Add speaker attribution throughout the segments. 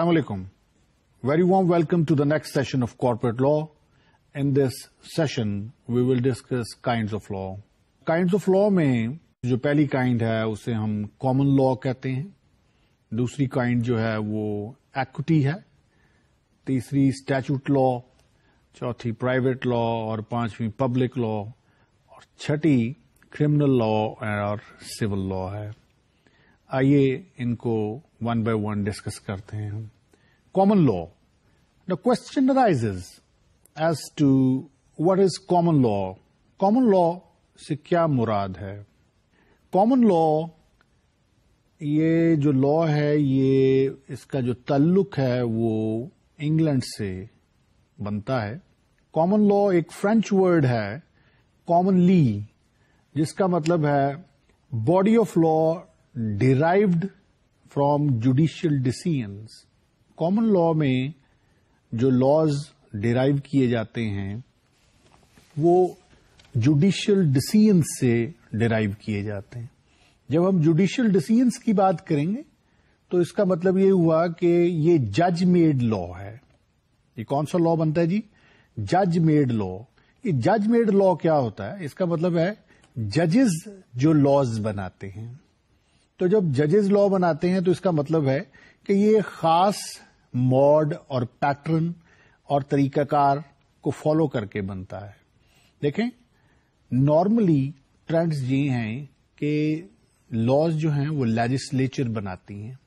Speaker 1: Assalamu alaikum Very warm welcome to the next session of corporate law. In this session, we will discuss kinds of law. Kinds of law mein jo pehli kind hai उसे hum common law kehte hain दूसरी kind jo hai wo equity hai तीसरी statute law, chauthi private law और पांचवी public law और chhati criminal law और civil law hai आइए inko one by one discuss करते हैं हम common law the question raises as to what is common law common law से क्या मुराद है कॉमन लॉ ये जो लॉ है ये इसका जो ताल्लुक है वो इंग्लैंड से बनता है कॉमन लॉ एक फ्रेंच वर्ड है कॉमनली जिसका मतलब है body of law derived from judicial decisions common law में जो लॉज डिराइव किए जाते हैं वो जुडिशियल डिसीजन से डिराइव किए जाते हैं जब हम जुडिशियल डिसीजंस की बात करेंगे तो इसका मतलब ये हुआ कि ये जज मेड लॉ है ये कौन सा लॉ बनता है जी जज मेड लॉ ये जज मेड लॉ क्या होता है इसका मतलब है जजेस जो लॉज बनाते हैं तो जब जजेस लॉ बनाते हैं तो इसका मतलब है कि ये खास मॉड और पैटर्न और तरीकाकार को फॉलो करके बनता है देखें नॉर्मली ट्रेंड्स ये हैं कि लॉज जो हैं वो लेजिस्लेचर बनाती हैं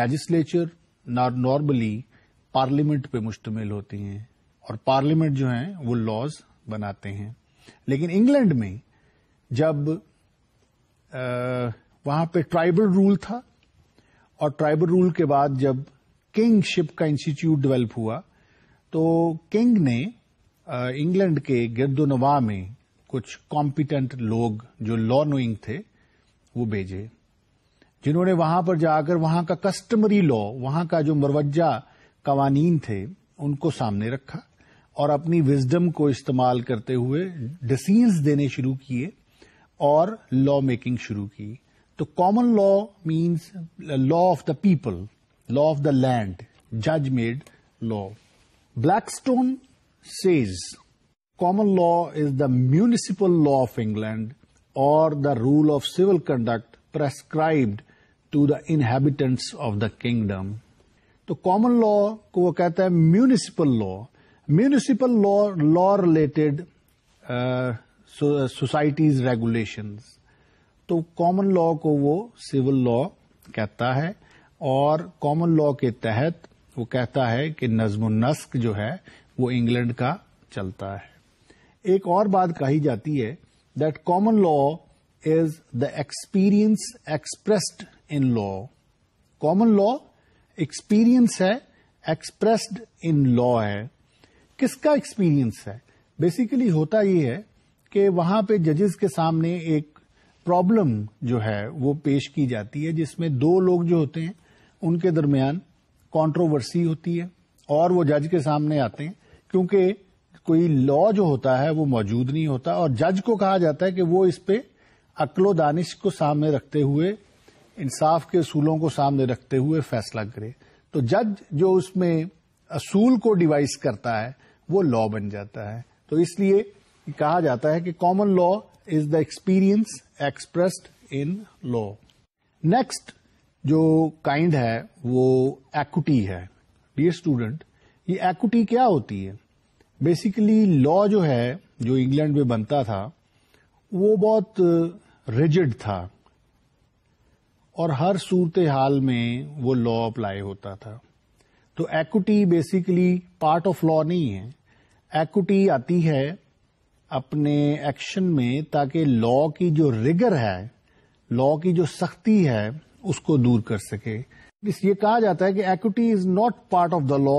Speaker 1: लेजिस्लेचर नॉर्मली पार्लियामेंट पे मुश्तमिल होती हैं और पार्लियामेंट जो हैं वो लॉज बनाते हैं लेकिन इंग्लैंड में जब आ, वहां पे ट्राइबल रूल था और ट्राइबल रूल के बाद जब किंगशिप का इंस्टीट्यूट डेवलप हुआ तो किंग ने इंग्लैंड के गिरदोनवा में कुछ कॉम्पिटेंट लोग जो लॉ नोइंग थे वो भेजे जिन्होंने वहां पर जाकर वहां का कस्टमरी लॉ वहां का जो मरवज्जा कवानीन थे उनको सामने रखा और अपनी विजडम को इस्तेमाल करते हुए डिसीजंस देने शुरू किए और लॉ मेकिंग शुरू की The common law means law of the people, law of the land, judge made law. Blackstone says common law is the municipal law of England or the rule of civil conduct prescribed to the inhabitants of the kingdom. तो common law, को वो कहता है municipal law, municipal law law related societies regulations तो common law को वो civil law कहता है और कॉमन लॉ के तहत वो कहता है कि नज्म नस्क जो है वो इंग्लैंड का चलता है एक और बात कही जाती है that common law is the experience expressed in law common law experience है एक्सप्रेस्ड इन लॉ है किसका एक्सपीरियंस है बेसिकली होता ये है कि वहां पे जजेस के सामने एक प्रॉब्लम जो है वो पेश की जाती है जिसमें दो लोग जो होते हैं उनके दरमियान कंट्रोवर्सी होती है और वो जज के सामने आते हैं क्योंकि कोई लॉ जो होता है वो मौजूद नहीं होता और जज को कहा जाता है कि वो इस पे अक्लो दानिश को सामने रखते हुए इंसाफ के असूलों को सामने रखते हुए फैसला करे तो जज जो उसमें असूल को डिवाइस करता है वो लॉ बन जाता है तो इसलिए कहा जाता है कि common law is the experience expressed in law next जो काइंड है वो एक्विटी है डियर स्टूडेंट ये एक्विटी क्या होती है बेसिकली लॉ जो है जो इंग्लैंड में बनता था वो बहुत रिजिड uh, था और हर सूरत हाल में वो लॉ अप्लाई होता था तो equity basically part of law नहीं है एक्विटी आती है अपने एक्शन में ताकि लॉ की जो रिगर है लॉ की जो सख्ती है उसको दूर कर सके इस ये कहा जाता है कि equity is not part of the law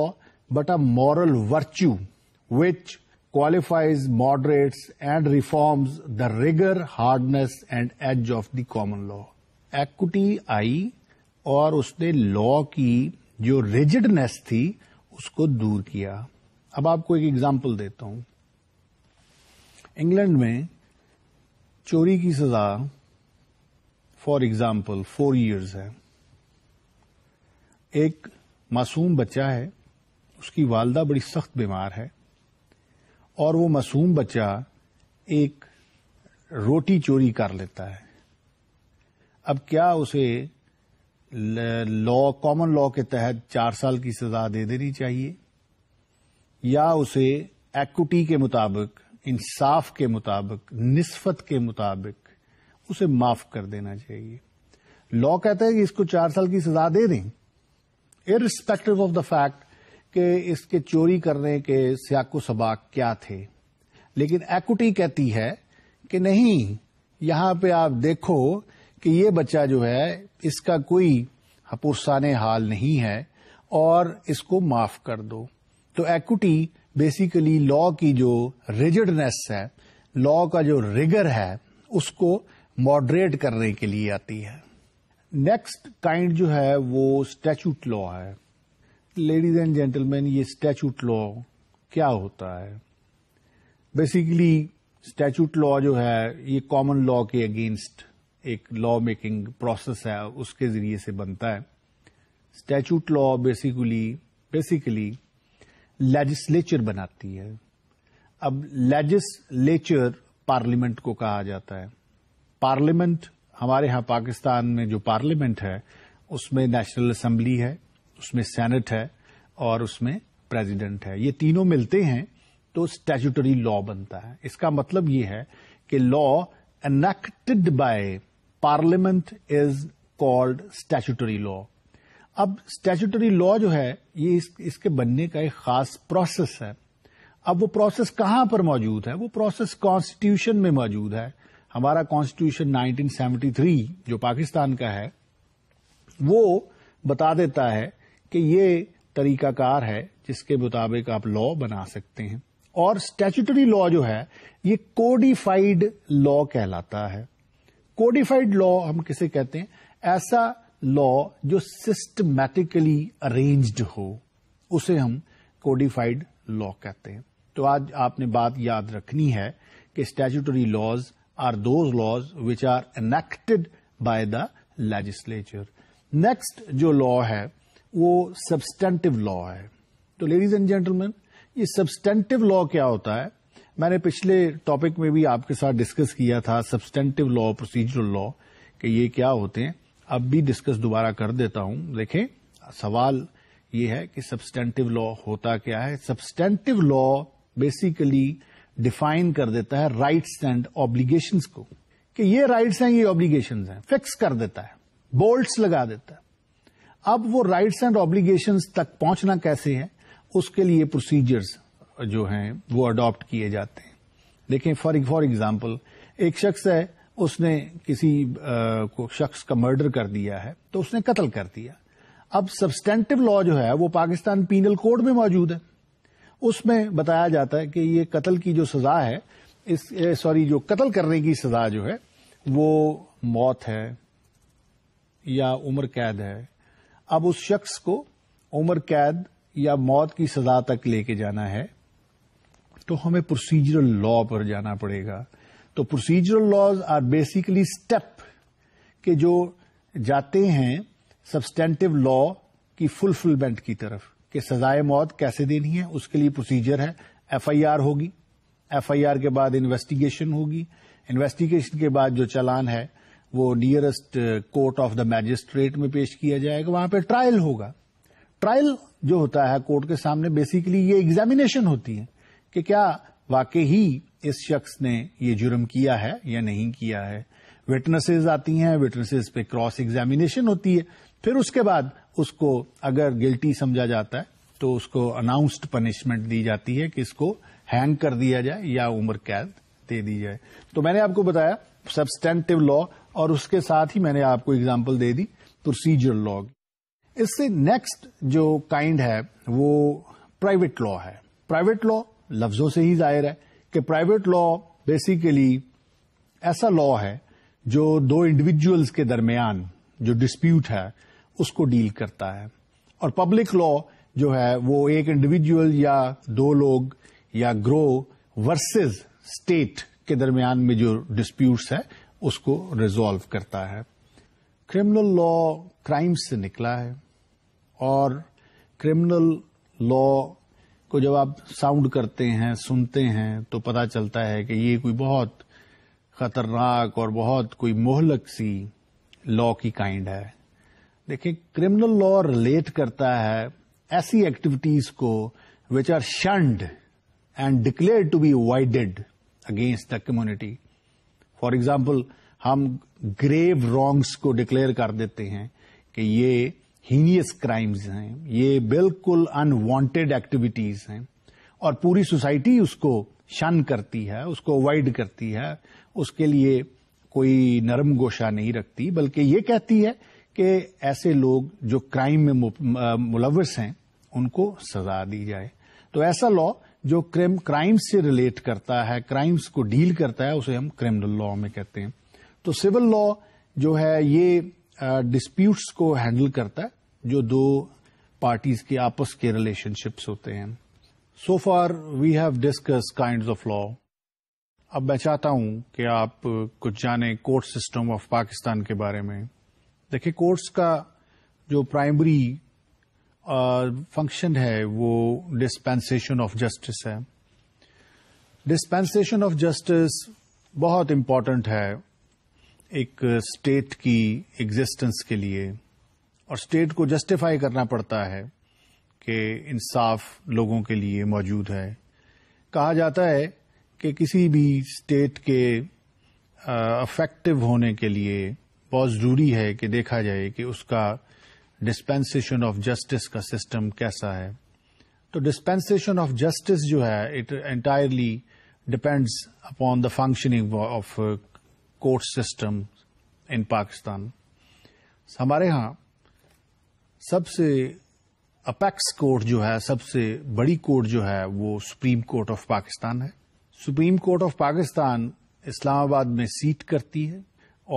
Speaker 1: but a moral virtue which qualifies moderates and reforms the rigour hardness and edge of the common law equity आई और उसने लॉ की जो रिजिडनेस थी उसको दूर किया अब आपको एक एग्जाम्पल देता हूं इंग्लैंड में चोरी की सजा फॉर एग्जाम्पल फोर ईयर्स है एक मासूम बच्चा है उसकी वालदा बड़ी सख्त बीमार है और वो मासूम बच्चा एक रोटी चोरी कर लेता है अब क्या उसे लॉ कॉमन लॉ के तहत चार साल की सजा दे देनी चाहिए या उसे एक्विटी के मुताबिक इंसाफ के मुताबिक निस्फत के मुताबिक उसे माफ कर देना चाहिए लॉ कहता है कि इसको चार साल की सजा दे दें इरिस्पेक्टिव ऑफ द फैक्ट कि इसके चोरी करने के सियाको सबाक क्या थे लेकिन एक्विटी कहती है कि नहीं यहां पे आप देखो कि ये बच्चा जो है इसका कोई हपुरसाने हाल नहीं है और इसको माफ कर दो तो एक्विटी बेसिकली लॉ की जो रिजिडनेस है लॉ का जो रिगर है उसको मॉडरेट करने के लिए आती है नेक्स्ट काइंड जो है वो स्टैचूट लॉ है लेडीज एंड जेंटलमैन ये स्टैचूट लॉ क्या होता है बेसिकली स्टैचूट लॉ जो है ये कॉमन लॉ के अगेंस्ट एक लॉ मेकिंग प्रोसेस है उसके जरिए से बनता है statute law basically basically legislature बनाती है अब लेजिस्लेचर पार्लियामेंट को कहा जाता है पार्लियामेंट हमारे यहां पाकिस्तान में जो पार्लियामेंट है उसमें नेशनल असेंबली है उसमें सेनेट है और उसमें प्रेसिडेंट है ये तीनों मिलते हैं तो स्टैचूटरी लॉ बनता है इसका मतलब ये है कि law enacted by parliament is called statutory law अब स्टैचूटरी लॉ जो है ये इस, इसके बनने का एक खास प्रोसेस है अब वो प्रोसेस कहाँ पर मौजूद है वो प्रोसेस कॉन्स्टिट्यूशन में मौजूद है हमारा कॉन्स्टिट्यूशन 1973 जो पाकिस्तान का है वो बता देता है कि ये तरीकाकार है जिसके मुताबिक आप लॉ बना सकते हैं और स्टैचूटरी लॉ जो है ये कोडिफाइड लॉ कहलाता है कोडिफाइड लॉ हम किसे कहते हैं ऐसा लॉ जो सिस्टमैटिकली अरेंज्ड हो उसे हम कोडिफाइड लॉ कहते हैं तो आज आपने बात याद रखनी है कि statutory laws are those laws which are enacted by the legislature next जो लॉ है वो सब्सटेंटिव लॉ है तो लेडीज एंड जेंटलमैन ये सब्सटेंटिव लॉ क्या होता है मैंने पिछले टॉपिक में भी आपके साथ डिस्कस किया था सब्सटेंटिव लॉ प्रोसीजरल लॉ कि ये क्या होते हैं अब भी डिस्कस दोबारा कर देता हूं देखें सवाल यह है कि सब्सटेंटिव लॉ होता क्या है सब्सटेंटिव लॉ बेसिकली डिफाइन कर देता है राइट्स एंड ऑब्लिगेशंस को कि ये राइट्स हैं ये ऑब्लिगेशंस हैं फिक्स कर देता है बोल्ट्स लगा देता है अब वो राइट्स एंड ऑब्लिगेशंस तक पहुंचना कैसे है उसके लिए प्रोसीजर्स जो हैं वो अडॉप्ट किए जाते हैं देखें फॉर फॉर एग्जाम्पल एक शख्स है उसने किसी को शख्स का मर्डर कर दिया है तो उसने कत्ल कर दिया अब सब्सटेंटिव लॉ जो है वो पाकिस्तान पीनल कोड में मौजूद है उसमें बताया जाता है कि ये कत्ल की जो सजा है इस सॉरी जो कत्ल करने की सजा जो है वो मौत है या उम्र कैद है अब उस शख्स को उम्र कैद या मौत की सजा तक लेके जाना है तो हमें प्रोसीजरल लॉ पर जाना पड़ेगा तो procedural laws are basically step के जो जाते हैं सब्सटेंटिव लॉ की फुलफिलमेंट की तरफ कि सजाए मौत कैसे देनी है उसके लिए प्रोसीजर है एफआईआर होगी एफआईआर के बाद इन्वेस्टिगेशन होगी इन्वेस्टिगेशन के बाद जो चालान है वो nearest court of the magistrate में पेश किया जाएगा वहां पे ट्रायल होगा ट्रायल जो होता है कोर्ट के सामने बेसिकली ये एग्जामिनेशन होती है कि क्या वाकई ही इस शख्स ने ये जुर्म किया है या नहीं किया है विटनेसेस आती हैं विटनेसेस पे क्रॉस एग्जामिनेशन होती है फिर उसके बाद उसको अगर गिल्टी समझा जाता है तो उसको अनाउंस्ड पनिशमेंट दी जाती है कि इसको हैंग कर दिया जाए या उम्र कैद दे दी जाए तो मैंने आपको बताया सब्सटेंटिव लॉ और उसके साथ ही मैंने आपको एग्जाम्पल दे दी प्रोसीजर लॉ इससे नेक्स्ट जो काइंड है वो प्राइवेट लॉ है प्राइवेट लॉ लफ्जों से ही जाहिर है कि प्राइवेट लॉ बेसिकली ऐसा लॉ है जो दो इंडिविजुअल्स के दरमियान जो डिस्प्यूट है उसको डील करता है और पब्लिक लॉ जो है वो एक इंडिविजुअल या दो लोग या ग्रो वर्सेस स्टेट के दरमियान में जो डिस्प्यूट्स है उसको रिजॉल्व करता है क्रिमिनल लॉ क्राइम से निकला है और क्रिमिनल लॉ को जब आप साउंड करते हैं सुनते हैं तो पता चलता है कि ये कोई बहुत खतरनाक और बहुत कोई मोहलक सी लॉ की काइंड है देखिए क्रिमिनल लॉ रिलेट करता है ऐसी एक्टिविटीज को which are shunned and declared to be avoided against the community for example हम ग्रेव रॉन्ग्स को डिक्लेयर कर देते हैं कि ये हीनियस क्राइम्स हैं ये बिल्कुल अनवांटेड एक्टिविटीज हैं और पूरी सोसाइटी उसको शन करती है उसको अवॉइड करती है उसके लिए कोई नरम गोशा नहीं रखती बल्कि ये कहती है कि ऐसे लोग जो क्राइम में मुलवस हैं उनको सजा दी जाए तो ऐसा लॉ जो क्रिम क्राइम से रिलेट करता है क्राइम्स को डील करता है उसे हम क्रिमिनल लॉ में कहते हैं तो सिविल लॉ जो है ये डिस्प्यूट्स uh, को हैंडल करता है जो दो पार्टीज के आपस के रिलेशनशिप्स होते हैं so far we have discussed kind of law अब मैं चाहता हूं कि आप कुछ जाने कोर्ट सिस्टम ऑफ पाकिस्तान के बारे में देखिए कोर्ट्स का जो प्राइमरी फंक्शन uh, है वो डिस्पेंसेशन ऑफ जस्टिस है डिस्पेंसेशन ऑफ जस्टिस बहुत इंपॉर्टेंट है एक स्टेट की एग्जिस्टेंस के लिए और स्टेट को जस्टिफाई करना पड़ता है कि इंसाफ लोगों के लिए मौजूद है कहा जाता है कि किसी भी स्टेट के अफेक्टिव होने के लिए बहुत ज़रूरी है कि देखा जाए कि उसका डिस्पेंसेशन ऑफ जस्टिस का सिस्टम कैसा है तो डिस्पेंसेशन ऑफ जस्टिस जो है it entirely depends upon the functioning of court system in Pakistan. हमारे यहाँ सबसे अपेक्स कोर्ट जो है सबसे बड़ी कोर्ट जो है वो सुप्रीम कोर्ट ऑफ पाकिस्तान है supreme court of Pakistan Islamabad में सीट करती है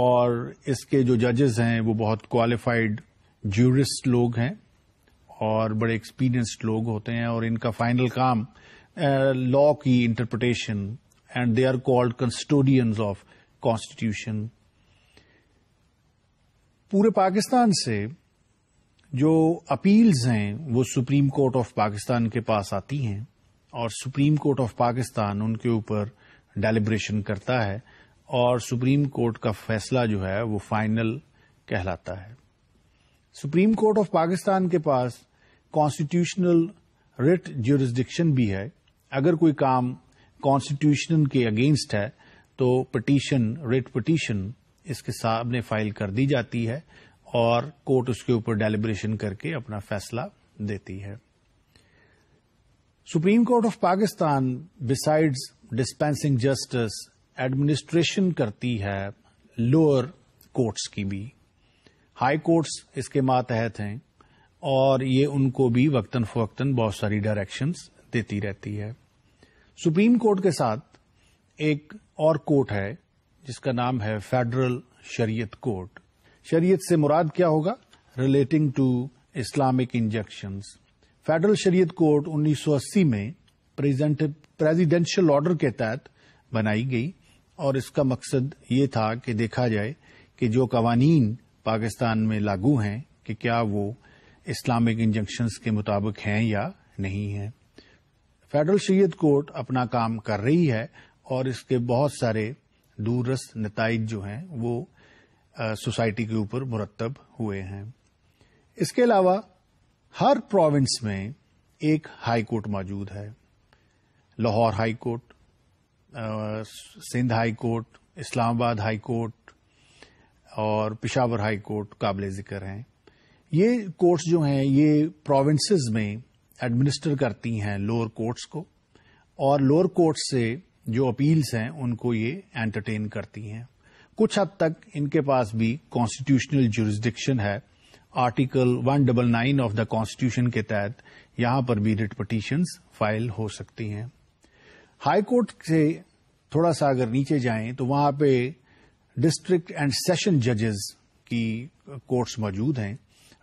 Speaker 1: और इसके जो जजेस हैं वो बहुत क्वालिफाइड जूरिस्ट लोग हैं और बड़े एक्सपीरियंस्ड लोग होते हैं और इनका फाइनल काम लॉ की interpretation and they are called custodians of constitution पूरे पाकिस्तान से जो अपील्स हैं वो सुप्रीम कोर्ट ऑफ पाकिस्तान के पास आती हैं और सुप्रीम कोर्ट ऑफ पाकिस्तान उनके ऊपर डेलिब्रेशन करता है और सुप्रीम कोर्ट का फैसला जो है वो फाइनल कहलाता है सुप्रीम कोर्ट ऑफ पाकिस्तान के पास कॉन्स्टिट्यूशनल रिट ज्यूरिस्डिक्शन भी है अगर कोई काम कॉन्स्टिट्यूशन के अगेंस्ट है तो पटिशन रिट पटिशन इसके सामने फाइल कर दी जाती है और कोर्ट उसके ऊपर डेलिब्रेशन करके अपना फैसला देती है supreme court of Pakistan besides dispensing justice administration करती है लोअर कोर्ट्स की भी हाई कोर्ट्स इसके मातहत हैं और ये उनको भी वक्तन फवक्तन बहुत सारी डायरेक्शंस देती रहती है सुप्रीम कोर्ट के साथ एक और कोर्ट है जिसका नाम है फेडरल शरीयत कोर्ट शरीयत से मुराद क्या होगा relating to Islamic injunctions federal Shariat court 1980 में प्रेसिडेंशियल ऑर्डर के तहत बनाई गई और इसका मकसद ये था कि देखा जाए कि जो कवानीन पाकिस्तान में लागू हैं कि क्या वो इस्लामिक इंजंक्शंस के मुताबिक हैं या नहीं हैं फेडरल शरीयत कोर्ट अपना काम कर रही है और इसके बहुत सारे दूरस्थ नतज जो हैं वो सोसाइटी के ऊपर मुरतब हुए हैं इसके अलावा हर प्रोविंस में एक हाई कोर्ट मौजूद है Lahore high court Sindh high court Islamabad high court और पिशावर हाई कोर्ट काबिल जिक्र हैं ये कोर्ट्स जो हैं ये प्रोविंसेस में एडमिनिस्टर करती हैं लोअर कोर्ट्स को और लोअर कोर्ट से जो अपील्स हैं उनको ये एंटरटेन करती हैं कुछ हद तक इनके पास भी कॉन्स्टिट्यूशनल जुरिस्डिक्शन है आर्टिकल 199 ऑफ द कॉन्स्टिट्यूशन के तहत यहां पर भी रिट पटिशन फाइल हो सकती हैं हाईकोर्ट से थोड़ा सा अगर नीचे जाएं तो वहां पे डिस्ट्रिक्ट एंड सेशन जजेस की कोर्ट्स मौजूद हैं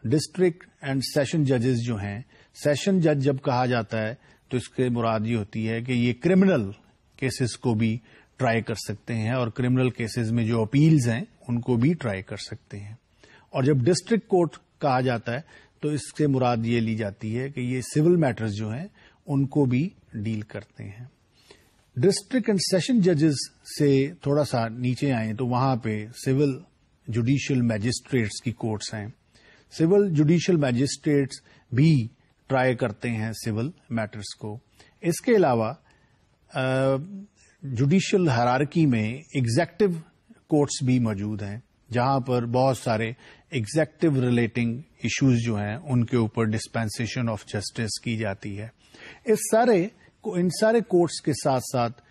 Speaker 1: डिस्ट्रिक्ट एंड सेशन जजेस जो हैं सेशन जज जब कहा जाता है तो इसके मुराद ये होती है कि ये क्रिमिनल केसेस को भी ट्राई कर सकते हैं और क्रिमिनल केसेस में जो अपील्स हैं उनको भी ट्राई कर सकते हैं और जब डिस्ट्रिक्ट कोर्ट कहा जाता है तो इससे मुराद ये ली जाती है कि ये सिविल मैटर्स जो हैं उनको भी डील करते हैं डिस्ट्रिक्ट एंड सेशन जजेस से थोड़ा सा नीचे आए तो वहां पे सिविल जुडिशियल मैजिस्ट्रेट्स की कोर्ट्स हैं सिविल जुडिशियल मैजिस्ट्रेट्स भी ट्राई करते हैं सिविल मैटर्स को इसके अलावा जुडिशल हरारकी में एग्जैक्टिव कोर्ट्स भी मौजूद हैं जहां पर बहुत सारे एग्जैक्टिव रिलेटिंग इश्यूज जो हैं उनके ऊपर डिस्पेंसेशन ऑफ जस्टिस की जाती है इस सारे को इन सारे कोर्ट्स के साथ साथ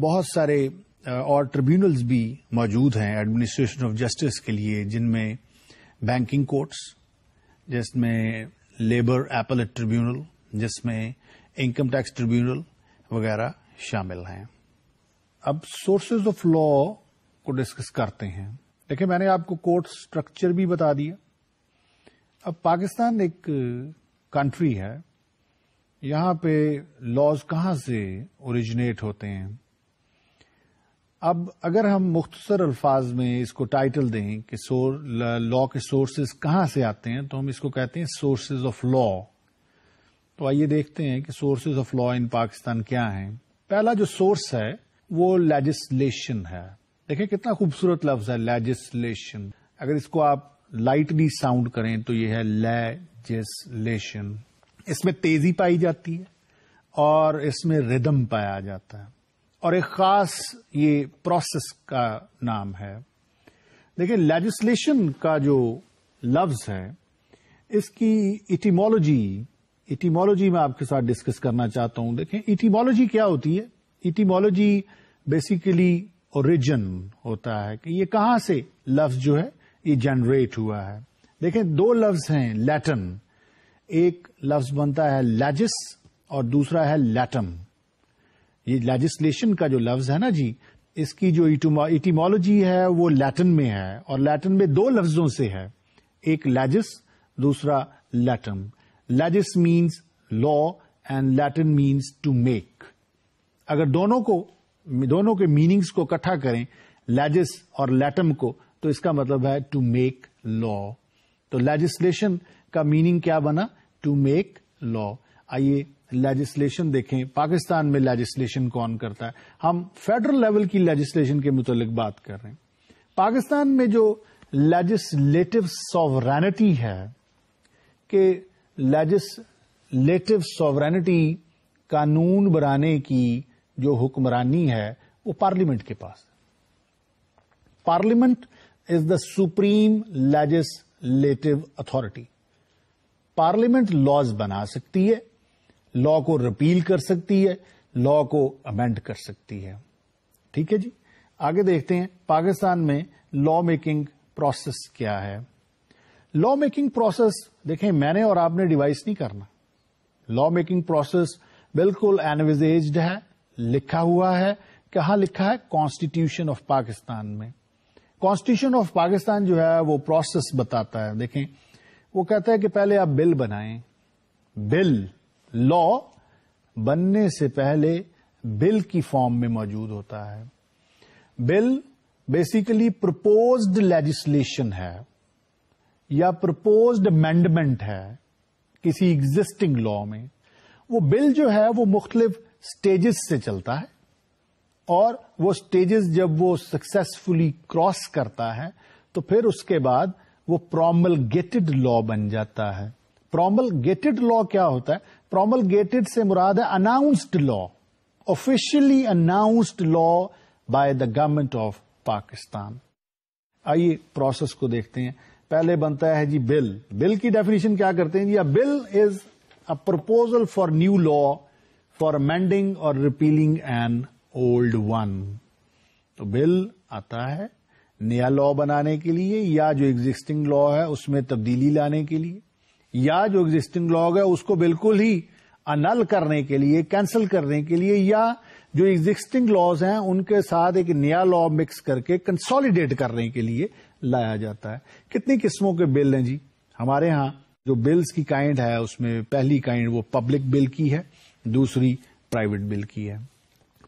Speaker 1: बहुत सारे और ट्रिब्यूनल्स भी मौजूद हैं एडमिनिस्ट्रेशन ऑफ जस्टिस के लिए जिनमें बैंकिंग कोर्ट्स जिसमें लेबर एपलेट ट्रिब्यूनल जिसमें इनकम टैक्स ट्रिब्यूनल वगैरह शामिल हैं अब सोर्सेज ऑफ लॉ को डिस्कस करते हैं देखिए मैंने आपको कोर्ट स्ट्रक्चर भी बता दिया अब पाकिस्तान एक कंट्री है यहां पे लॉज कहां से ओरिजिनेट होते हैं अब अगर हम मुख्तसर अल्फाज में इसको टाइटल दें कि लॉ के सोर्सेज कहां से आते हैं तो हम इसको कहते हैं सोर्सेज ऑफ लॉ तो आइए देखते हैं कि sources of law in Pakistan क्या हैं पहला जो सोर्स है वो लेजिस्लेशन है देखिए कितना खूबसूरत लफ्ज है लेजिस्लेशन अगर इसको आप लाइटली साउंड करें तो ये है लेजिस्लेशन इसमें तेजी पाई जाती है और इसमें रिदम पाया जाता है और एक खास ये प्रोसेस का नाम है देखिए लेजिस्लेशन का जो लफ्ज है इसकी इटिमोलॉजी इटीमोलॉजी में आपके साथ डिस्कस करना चाहता हूं देखें इटीमोलॉजी क्या होती है इटीमोलॉजी बेसिकली ओरिजिन होता है कि ये कहां से लफ्ज जो है ये जनरेट हुआ है देखें दो लफ्ज हैं लैटिन एक लफ्ज बनता है लैजिस और दूसरा है लैटम ये लेजिस्लेशन का जो लफ्ज है ना जी इसकी जो इटीमोलॉजी है वो लैटिन में है और लैटिन में दो लफ्जों से है एक लैजिस दूसरा latum legis means law and latum means to make अगर दोनों को दोनों के मीनिंग्स को इकट्ठा करें लेजिस और लैटम को तो इसका मतलब है टू मेक लॉ तो लेजिस्लेशन का मीनिंग क्या बना टू मेक लॉ आइए लेजिस्लेशन देखें पाकिस्तान में लेजिस्लेशन कौन करता है हम फेडरल लेवल की लेजिस्लेशन के मुतलिक बात कर रहे हैं पाकिस्तान में जो लेजिस्लेटिव सॉवरानिटी है कि लेजिस्लेटिव सॉवरेनिटी कानून बनाने की जो हुक्मरानी है वो पार्लियामेंट के पास parliament is the supreme legislative authority parliament laws बना सकती है लॉ को रिपील कर सकती है लॉ को अमेंड कर सकती है ठीक है जी आगे देखते हैं पाकिस्तान में लॉ मेकिंग प्रोसेस क्या है लॉ मेकिंग प्रोसेस देखें मैंने और आपने डिवाइस नहीं करना लॉ मेकिंग प्रोसेस बिल्कुल एनविजेज है लिखा हुआ है कहा लिखा है कॉन्स्टिट्यूशन ऑफ पाकिस्तान में कॉन्स्टिट्यूशन ऑफ पाकिस्तान जो है वो प्रोसेस बताता है देखें वो कहता है कि पहले आप बिल बनाएं बिल लॉ बनने से पहले बिल की फॉर्म में मौजूद होता है बिल बेसिकली प्रपोज्ड लेजिस्लेशन है या प्रपोज्ड अमेंडमेंट है किसी एग्जिस्टिंग लॉ में वो बिल जो है वो मुख्तलिफ स्टेजेस से चलता है और वो स्टेजेस जब वो सक्सेसफुली क्रॉस करता है तो फिर उसके बाद वो प्रोमलगेटेड लॉ बन जाता है प्रोमलगेटेड लॉ क्या होता है प्रोमलगेटेड से मुराद है announced law officially announced law by the government of Pakistan आइए प्रोसेस को देखते हैं पहले बनता है जी बिल बिल की डेफिनेशन क्या करते हैं जी bill is a proposal for new law for amending और रिपीलिंग एन ओल्ड वन तो बिल आता है नया लॉ बनाने के लिए या जो एग्जिस्टिंग लॉ है उसमें तब्दीली लाने के लिए या जो एग्जिस्टिंग लॉ है उसको बिल्कुल ही अनल करने के लिए कैंसिल करने के लिए या जो एग्जिस्टिंग लॉज हैं उनके साथ एक नया लॉ मिक्स करके कंसोलिडेट करने के लिए लाया जाता है कितनी किस्मों के बिल हैं जी हमारे यहाँ जो बिल्स की काइंड है उसमें पहली काइंड वो पब्लिक बिल की है दूसरी प्राइवेट बिल की है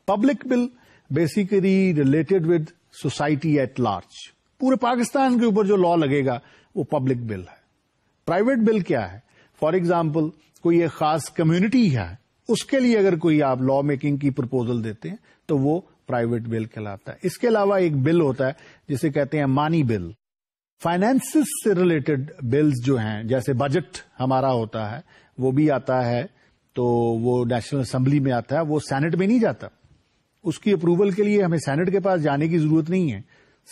Speaker 1: public bill basically related with society at large पूरे पाकिस्तान के ऊपर जो लॉ लगेगा वो पब्लिक बिल है प्राइवेट बिल क्या है फॉर एग्जाम्पल कोई एक खास कम्युनिटी है उसके लिए अगर कोई आप लॉ मेकिंग की प्रपोजल देते हैं तो वो प्राइवेट बिल कहलाता है इसके अलावा एक बिल होता है जिसे कहते हैं मानी बिल फाइनेंस से रिलेटेड बिल्स जो हैं जैसे बजट हमारा होता है वो भी आता है तो वो नेशनल असेंबली में आता है वो सेनेट में नहीं जाता उसकी अप्रूवल के लिए हमें सेनेट के पास जाने की जरूरत नहीं है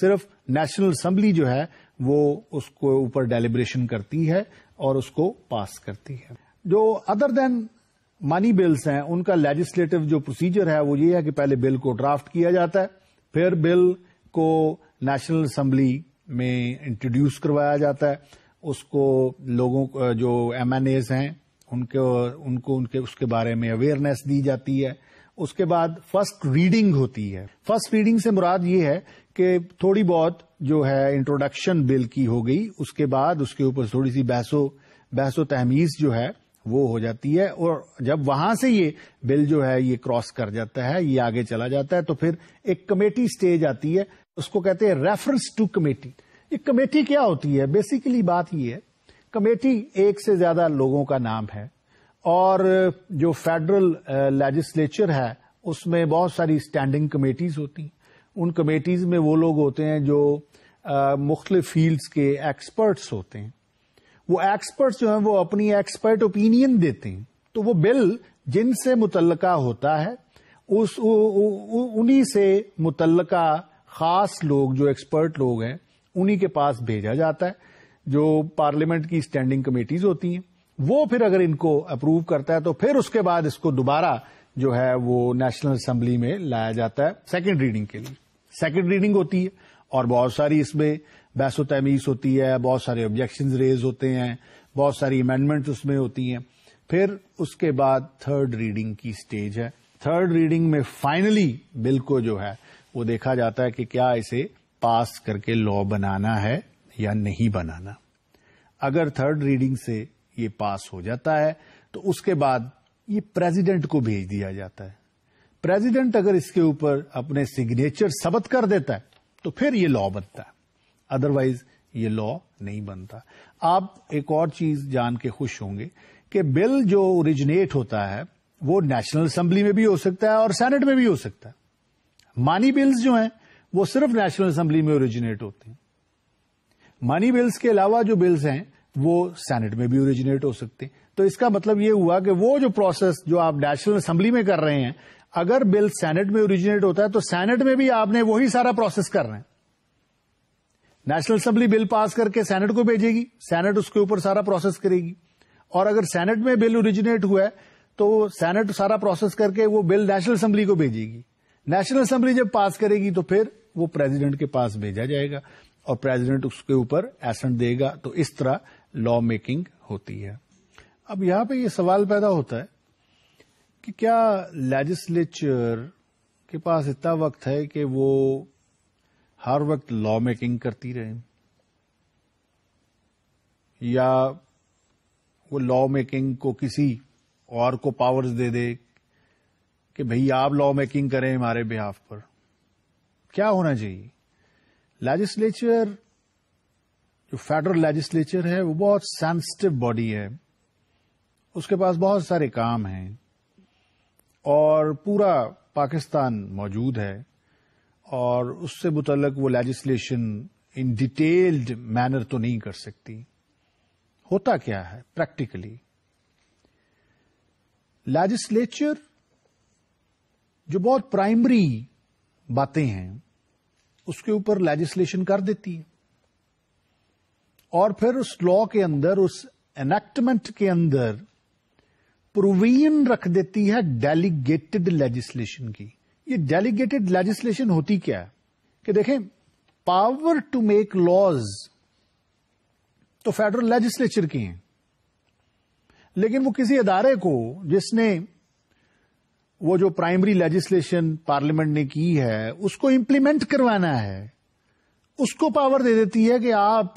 Speaker 1: सिर्फ नेशनल असेंबली जो है वो उसको ऊपर डेलिब्रेशन करती है और उसको पास करती है जो अदर देन मनी बिल्स हैं उनका लेजिस्लेटिव जो प्रोसीजर है वो ये है कि पहले बिल को ड्राफ्ट किया जाता है फिर बिल को नेशनल असम्बली में इंट्रोड्यूस करवाया जाता है उसको लोगों जो एम एन एज हैं उनके उनको उनके उसके बारे में अवेयरनेस दी जाती है उसके बाद फर्स्ट रीडिंग होती है फर्स्ट रीडिंग से मुराद ये है कि थोड़ी बहुत जो है इंट्रोडक्शन बिल की हो गई उसके बाद उसके ऊपर थोड़ी सी बहसो बहसो तहमीज जो है वो हो जाती है और जब वहां से ये बिल जो है ये क्रॉस कर जाता है ये आगे चला जाता है तो फिर एक कमेटी स्टेज आती है उसको कहते हैं रेफरेंस टू कमेटी ये कमेटी क्या होती है बेसिकली बात ये है कमेटी एक से ज्यादा लोगों का नाम है और जो फेडरल लेजिस्लेचर है उसमें बहुत सारी स्टैंडिंग कमेटीज होती हैं उन कमेटीज में वो लोग होते हैं जो मुख्तलिफ फील्ड्स के एक्सपर्ट्स होते हैं वो एक्सपर्ट्स जो हैं वो अपनी एक्सपर्ट ओपिनियन देते हैं तो वो बिल जिनसे मुतलका होता है उस उन्हीं से मुतलका खास लोग जो एक्सपर्ट लोग हैं उन्हीं के पास भेजा जाता है जो पार्लियामेंट की स्टैंडिंग कमेटीज होती हैं वो फिर अगर इनको अप्रूव करता है तो फिर उसके बाद इसको दोबारा जो है वो नेशनल असेंबली में लाया जाता है सेकेंड रीडिंग के लिए सेकेंड रीडिंग होती है और बहुत सारी इसमें बहसो तमीज होती है बहुत सारे ऑब्जेक्शन रेज होते हैं बहुत सारी अमेंडमेंट उसमें होती हैं फिर उसके बाद थर्ड रीडिंग की स्टेज है थर्ड रीडिंग में फाइनली बिल को जो है वो देखा जाता है कि क्या इसे पास करके लॉ बनाना है या नहीं बनाना अगर थर्ड रीडिंग से ये पास हो जाता है तो उसके बाद ये प्रेसिडेंट को भेज दिया जाता है प्रेसिडेंट अगर इसके ऊपर अपने सिग्नेचर सबत कर देता है तो फिर ये लॉ बनता है अदरवाइज ये लॉ नहीं बनता आप एक और चीज जान के खुश होंगे कि बिल जो ओरिजिनेट होता है वो नेशनल असेंबली में भी हो सकता है और सेनेट में भी हो सकता है मानी बिल्स जो हैं वो सिर्फ नेशनल असेंबली में ओरिजिनेट होते हैं मानी बिल्स के अलावा जो बिल्स हैं वो सेनेट में भी ओरिजिनेट हो सकते हैं तो इसका मतलब ये हुआ कि वो जो प्रोसेस जो आप नेशनल असेंबली में कर रहे हैं अगर बिल सेनेट में ओरिजिनेट होता है तो सेनेट में भी आपने वही सारा प्रोसेस कर रहे हैं नेशनल असेंबली बिल पास करके सेनेट को भेजेगी सेनेट उसके ऊपर सारा प्रोसेस करेगी और अगर सेनेट में बिल ओरिजिनेट हुआ है तो सेनेट सारा प्रोसेस करके वो बिल नेशनल असेंबली को भेजेगी नेशनल असेंबली जब पास करेगी तो फिर वो प्रेसिडेंट के पास भेजा जाएगा और प्रेसिडेंट उसके ऊपर एसेंट देगा तो इस तरह लॉ मेकिंग होती है अब यहां पे ये सवाल पैदा होता है कि क्या लेजिस्लेचर के पास इतना वक्त है कि वो हर वक्त लॉ मेकिंग करती रहे या वो लॉ मेकिंग को किसी और को पावर्स दे दे कि भाई आप लॉ मेकिंग करें हमारे बिहाफ पर क्या होना चाहिए लेजिस्लेचर जो फेडरल लेजिस्लेचर है वो बहुत सेंसिटिव बॉडी है उसके पास बहुत सारे काम हैं और पूरा पाकिस्तान मौजूद है और उससे मुतलक वो लेजिस्लेशन इन डिटेल्ड मैनर तो नहीं कर सकती होता क्या है प्रैक्टिकली लेजिस्लेचर जो बहुत प्राइमरी बातें हैं उसके ऊपर लेजिस्लेशन कर देती है और फिर उस लॉ के अंदर उस एनेक्टमेंट के अंदर प्रोविजन रख देती है डेलीगेटेड लेजिस्लेशन की ये डेलीगेटेड लेजिस्लेशन होती क्या है कि देखें पावर टू मेक लॉज तो फेडरल लेजिस्लेचर की हैं लेकिन वो किसी अदारे को जिसने वो जो प्राइमरी लेजिस्लेशन पार्लियामेंट ने की है उसको इंप्लीमेंट करवाना है उसको पावर दे देती है कि आप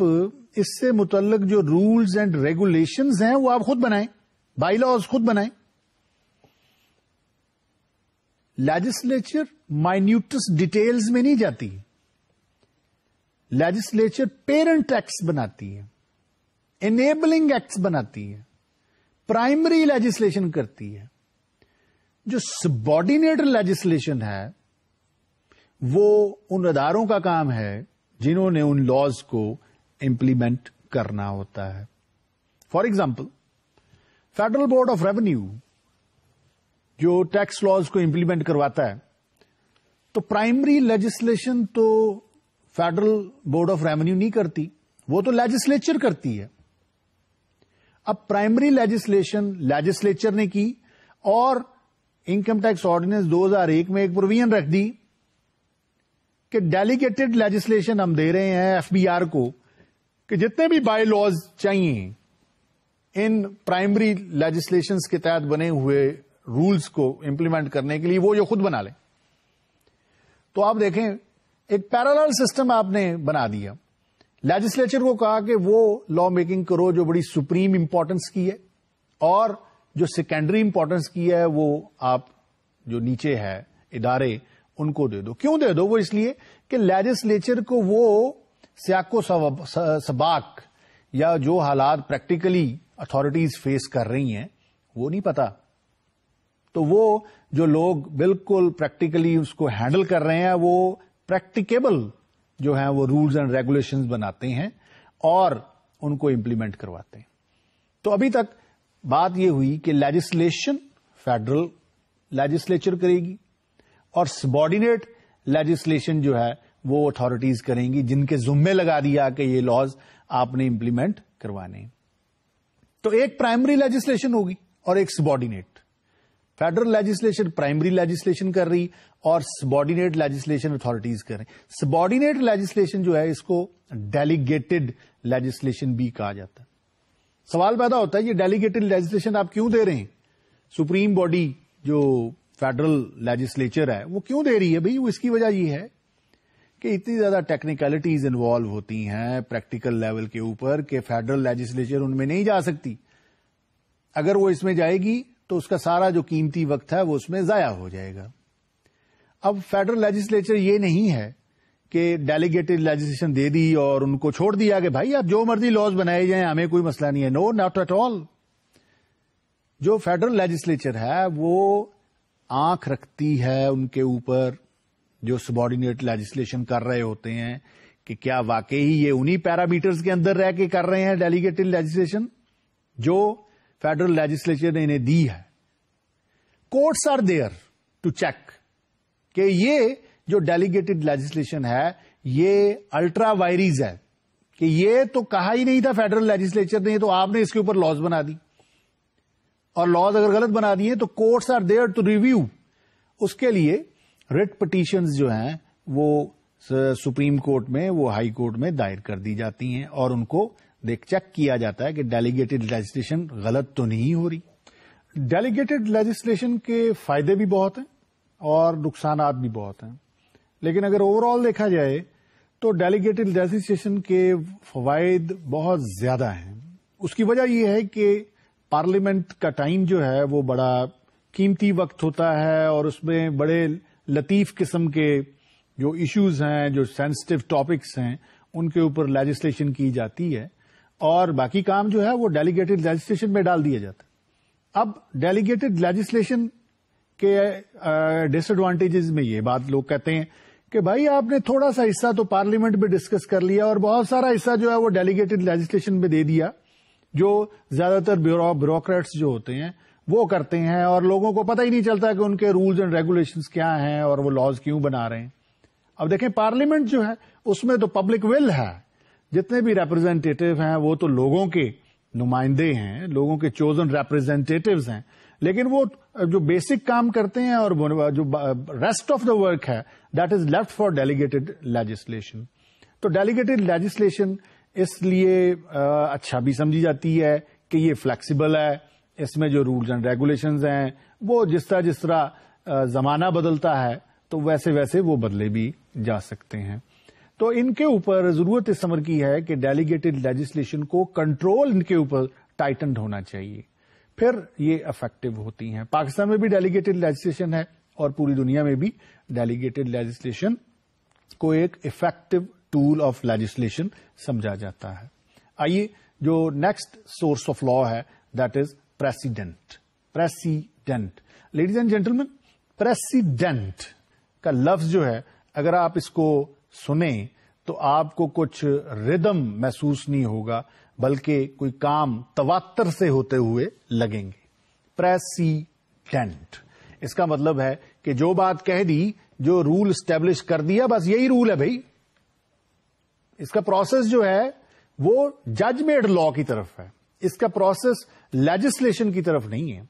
Speaker 1: इससे मुतलक जो रूल्स एंड रेगुलेशंस हैं वो आप खुद बनाएं बाई लॉज खुद बनाएं लेजिस्लेचर माइन्यूटस डिटेल्स में नहीं जाती लेजिस्लेचर पेरेंट एक्ट्स बनाती है इनेबलिंग एक्ट्स बनाती है प्राइमरी लेजिस्लेशन करती है जो सबॉर्डिनेट लेजिस्लेशन है वो उन अदारों का काम है जिन्होंने उन लॉज को इम्प्लीमेंट करना होता है for example federal board of revenue जो टैक्स लॉज को इंप्लीमेंट करवाता है तो प्राइमरी लेजिस्लेशन तो फेडरल बोर्ड ऑफ रेवेन्यू नहीं करती वो तो लेजिस्लेचर करती है अब प्राइमरी लेजिस्लेशन लेजिस्लेचर ने की और इनकम टैक्स ऑर्डिनेंस 2001 में एक प्रोविजन रख दी कि डेलीगेटेड लेजिस्लेशन हम दे रहे हैं एफबीआर को कि जितने भी बाय लॉज चाहिए इन प्राइमरी लेजिस्लेशन के तहत बने हुए रूल्स को इंप्लीमेंट करने के लिए वो जो खुद बना लें तो आप देखें एक पैरेलल सिस्टम आपने बना दिया लेजिस्लेचर को कहा कि वो लॉ मेकिंग करो जो बड़ी सुप्रीम इंपॉर्टेंस की है और जो सेकेंडरी इंपॉर्टेंस की है वो आप जो नीचे है इदारे उनको दे दो क्यों दे दो वो इसलिए कि लेजिस्लेचर को वो सियाको सबाक या जो हालात प्रैक्टिकली अथॉरिटीज फेस कर रही हैं वो नहीं पता तो वो जो लोग बिल्कुल प्रैक्टिकली उसको हैंडल कर रहे हैं वो प्रैक्टिकेबल जो है वो रूल्स एंड रेगुलेशंस बनाते हैं और उनको इम्प्लीमेंट करवाते हैं तो अभी तक बात यह हुई कि लेजिस्लेशन फेडरल लेजिस्लेचर करेगी और सबॉर्डिनेट लेजिस्लेशन जो है वो अथॉरिटीज करेंगी जिनके जुम्मे लगा दिया कि ये लॉज आपने इंप्लीमेंट करवाने तो एक प्राइमरी लेजिस्लेशन होगी और एक subordinate federal legislation primary legislation कर रही और सबॉर्डिनेट लेजिस्लेशन अथॉरिटीज कर रही सबॉर्डिनेट लेजिस्लेशन जो है इसको डेलीगेटेड लेजिस्लेशन भी कहा जाता है सवाल पैदा होता है ये डेलीगेटेड लेजिस्लेशन आप क्यों दे रहे हैं सुप्रीम बॉडी जो फेडरल लेजिस्लेचर है वो क्यों दे रही है भाई इसकी वजह ये है कि इतनी ज्यादा टेक्निकलिटीज इन्वॉल्व होती हैं प्रैक्टिकल लेवल के ऊपर कि फेडरल लेजिस्लेचर उनमें नहीं जा सकती अगर वो इसमें जाएगी तो उसका सारा जो कीमती वक्त है वो उसमें ज़ाया हो जाएगा अब फेडरल लेजिस्लेचर ये नहीं है कि डेलीगेटेड लेजिस्लेशन दे दी और उनको छोड़ दिया कि भाई आप जो मर्जी लॉज बनाए जाए हमें कोई मसला नहीं है नो नॉट एट ऑल जो फेडरल लेजिस्लेचर है वो आंख रखती है उनके ऊपर जो सबॉर्डिनेट लेजिस्लेशन कर रहे होते हैं कि क्या वाकई ये उन्हीं पैरामीटर्स के अंदर रह के कर रहे हैं डेलीगेटेड लेजिस्लेशन जो फेडरल लेजिस्लेचर ने इन्हें दी है courts are there to check कि ये जो डेलीगेटेड लेजिस्लेशन है ये अल्ट्रा वायरीज है कि ये तो कहा ही नहीं था फेडरल लेजिस्लेचर ने तो आपने इसके ऊपर लॉज बना दी और लॉज अगर गलत बना दिए तो courts are there to review उसके लिए रिट पटिशन जो हैं वो सुप्रीम कोर्ट में वो हाई कोर्ट में दायर कर दी जाती हैं और उनको देख चेक किया जाता है कि डेलीगेटेड लेजिस्लेशन गलत तो नहीं हो रही डेलीगेटेड लेजिस्लेशन के फायदे भी बहुत हैं और नुकसान भी बहुत हैं लेकिन अगर ओवरऑल देखा जाए तो डेलीगेटेड लेजिस्लेशन के फवायद बहुत ज्यादा हैं उसकी वजह यह है कि पार्लियामेंट का टाइम जो है वो बड़ा कीमती वक्त होता है और उसमें बड़े लतीफ किस्म के जो इश्यूज हैं जो सेंसिटिव टॉपिक्स हैं उनके ऊपर लेजिस्लेशन की जाती है और बाकी काम जो है वो डेलीगेटेड लेजिस्लेशन में डाल दिया जाता अब डेलीगेटेड लेजिस्लेशन के डिसएडवांटेजेस में ये बात लोग कहते हैं कि भाई आपने थोड़ा सा हिस्सा तो पार्लियामेंट में डिस्कस कर लिया और बहुत सारा हिस्सा जो है वो डेलीगेटेड लेजिस्लेशन में दे दिया जो ज्यादातर ब्यूरोक्रेट्स जो होते हैं वो करते हैं और लोगों को पता ही नहीं चलता कि उनके रूल्स एंड रेगुलेशंस क्या हैं और वो लॉज क्यों बना रहे हैं अब देखें पार्लियामेंट जो है उसमें तो पब्लिक विल है जितने भी रिप्रेजेंटेटिव हैं वो तो लोगों के नुमाइंदे हैं लोगों के चोजन रिप्रेजेंटेटिव हैं लेकिन वो जो बेसिक काम करते हैं और जो रेस्ट ऑफ द वर्क है that is left for delegated legislation तो डेलीगेटेड लेजिस्लेशन इसलिए अच्छा भी समझी जाती है कि ये फ्लेक्सिबल है इसमें जो रूल्स एंड रेगुलेशंस हैं वो जिस तरह जिस तरह जमाना बदलता है तो वैसे वैसे वो बदले भी जा सकते हैं तो इनके ऊपर जरूरत इस समर की है कि डेलीगेटेड लेजिस्लेशन को कंट्रोल इनके ऊपर टाइटन होना चाहिए फिर ये इफेक्टिव होती हैं पाकिस्तान में भी डेलीगेटेड लेजिस्लेशन है और पूरी दुनिया में भी डेलीगेटेड लेजिस्लेशन को एक इफेक्टिव टूल ऑफ लेजिस्लेशन समझा जाता है आइए जो नेक्स्ट सोर्स ऑफ लॉ है that is precedent precedent ladies and gentleman precedent का लफ्ज जो है अगर आप इसको सुने तो आपको कुछ रिदम महसूस नहीं होगा बल्कि कोई काम तवात्तर से होते हुए लगेंगे प्रेसिडेंट इसका मतलब है कि जो बात कह दी जो रूल स्टेब्लिश कर दिया बस यही रूल है भाई इसका प्रोसेस जो है वो जजमेड लॉ की तरफ है इसका प्रोसेस लेजिस्लेशन की तरफ नहीं है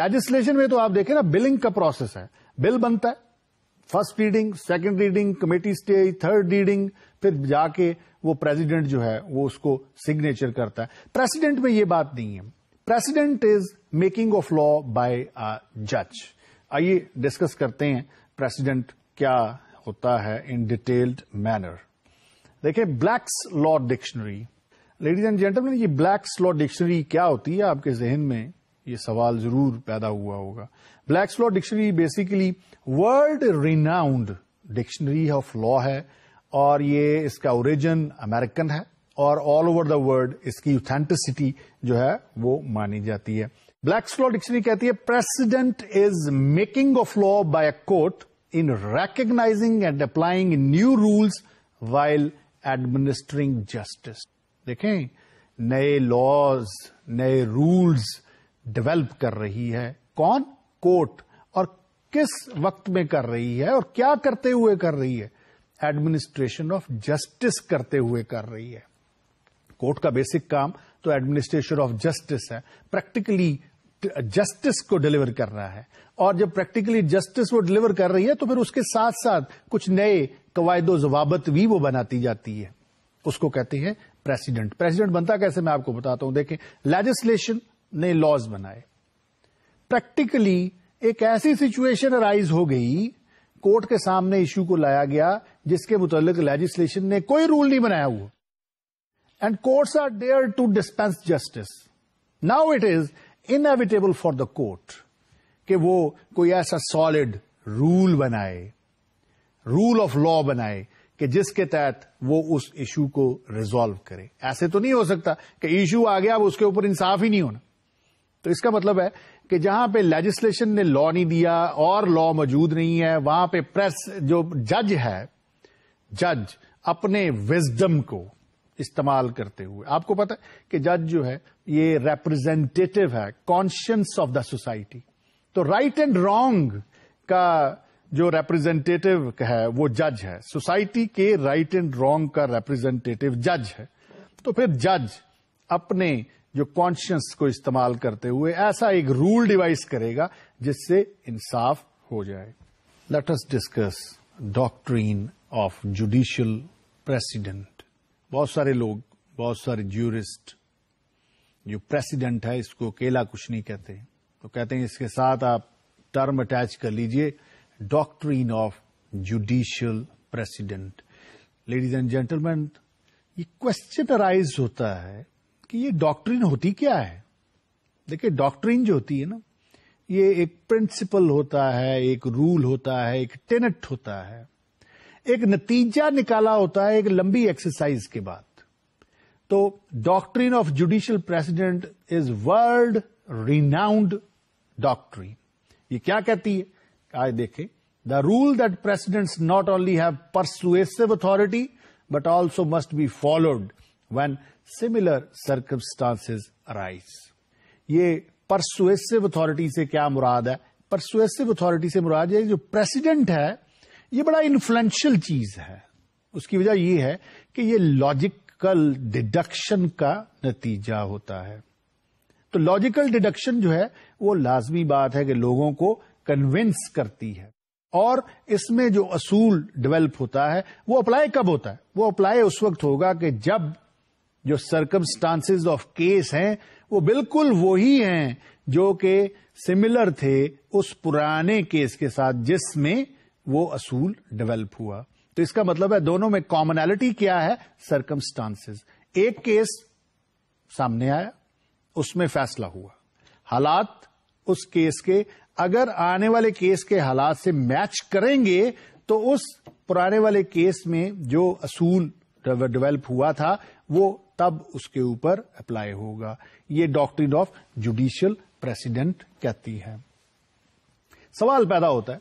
Speaker 1: लेजिस्लेशन में तो आप देखें ना बिलिंग का प्रोसेस है बिल बनता है first reading second reading committee stage third reading फिर जाके वो प्रेसिडेंट जो है वो उसको सिग्नेचर करता है प्रेसिडेंट में ये बात नहीं है precedent is making of law by जज आइए डिस्कस करते हैं प्रेसिडेंट क्या होता है इन डिटेल्ड मैनर देखिए Black's law dictionary ladies and gentleman ये ब्लैक्स लॉ डिक्शनरी क्या होती है आपके जहन में ये सवाल जरूर पैदा हुआ होगा Black's law dictionary basically world renowned dictionary of law है और ये इसका ओरिजिन अमेरिकन है और ऑल ओवर द वर्ल्ड इसकी यूथेंटिसिटी जो है वो मानी जाती है ब्लैक्स लॉ डिक्शनरी कहती है precedent is making of law by a court in recognising and applying new rules while administering justice देखें नए लॉज नए रूल्स डेवलप कर रही है कौन कोर्ट और किस वक्त में कर रही है और क्या करते हुए कर रही है एडमिनिस्ट्रेशन ऑफ जस्टिस करते हुए कर रही है कोर्ट का बेसिक काम तो एडमिनिस्ट्रेशन ऑफ जस्टिस है प्रैक्टिकली जस्टिस को डिलीवर करना है और जब प्रैक्टिकली जस्टिस वो डिलीवर कर रही है तो फिर उसके साथ साथ कुछ नए कवायदो जवाबत भी वो बनाती जाती है उसको कहते हैं प्रेसिडेंट प्रेसिडेंट बनता कैसे मैं आपको बताता हूं देखें लेजिस्लेशन ने लॉज बनाए प्रैक्टिकली एक ऐसी सिचुएशन अराइज हो गई कोर्ट के सामने इश्यू को लाया गया जिसके मुतल लेजिस्लेशन ने कोई रूल नहीं बनाया हुआ and courts are dare to dispense justice now it is inevitable for the court कि वो कोई ऐसा सॉलिड रूल बनाए रूल ऑफ लॉ बनाए कि जिसके तहत वो उस इश्यू को रिजॉल्व करे ऐसे तो नहीं हो सकता कि इश्यू आ गया अब उसके ऊपर इंसाफ ही नहीं होना तो इसका मतलब है कि जहां पे लेजिस्लेशन ने लॉ नहीं दिया और लॉ मौजूद नहीं है वहां पे प्रेस जो जज है जज अपने विजडम को इस्तेमाल करते हुए आपको पता है कि जज जो है ये रिप्रेजेंटेटिव है कॉन्शियंस ऑफ द सोसाइटी तो राइट एंड रॉन्ग का जो रिप्रेजेंटेटिव है वो जज है सोसाइटी के राइट एंड रॉन्ग का रिप्रेजेंटेटिव जज है तो फिर जज अपने जो कॉन्शियस को इस्तेमाल करते हुए ऐसा एक रूल डिवाइस करेगा जिससे इंसाफ हो जाए let us discuss doctrine of judicial precedent बहुत सारे लोग बहुत सारे ज्यूरिस्ट जो प्रेसिडेंट है इसको अकेला कुछ नहीं कहते तो कहते हैं इसके साथ आप टर्म अटैच कर लीजिए doctrine of judicial precedent ladies and gentleman ये क्वेश्चन अराइज होता है कि ये डॉक्ट्रिन होती क्या है देखिए डॉक्ट्रिन जो होती है ना ये एक प्रिंसिपल होता है एक रूल होता है एक टेनेट होता है एक नतीजा निकाला होता है एक लंबी एक्सरसाइज के बाद तो doctrine of judicial precedent is world renowned doctrine ये क्या कहती है आज देखें the rule that precedents not only have persuasive authority but also must be followed when similar circumstances arise. ये परसुएसिव अथॉरिटी से क्या मुराद है परसुएसिव अथॉरिटी से मुराद ये जो प्रेसिडेंट है ये बड़ा इन्फ्लुएंशियल चीज है उसकी वजह यह है कि ये लॉजिकल डिडक्शन का नतीजा होता है तो लॉजिकल डिडक्शन जो है वो लाजमी बात है कि लोगों को कन्विंस करती है और इसमें जो असूल डेवलप होता है वो अप्लाई कब होता है वो अप्लाई उस वक्त होगा कि जब जो सर्कमस्टांसेस ऑफ केस हैं वो बिल्कुल वही हैं जो कि सिमिलर थे उस पुराने केस के साथ जिसमें वो असूल डेवलप हुआ तो इसका मतलब है दोनों में कॉमनैलिटी क्या है सर्कमस्टांसेस एक केस सामने आया उसमें फैसला हुआ हालात उस केस के अगर आने वाले केस के हालात से मैच करेंगे तो उस पुराने वाले केस में जो असूल डेवलप हुआ था वो तब उसके ऊपर अप्लाई होगा ये डॉक्ट्रिन ऑफ जुडिशियल प्रेसिडेंट कहती है सवाल पैदा होता है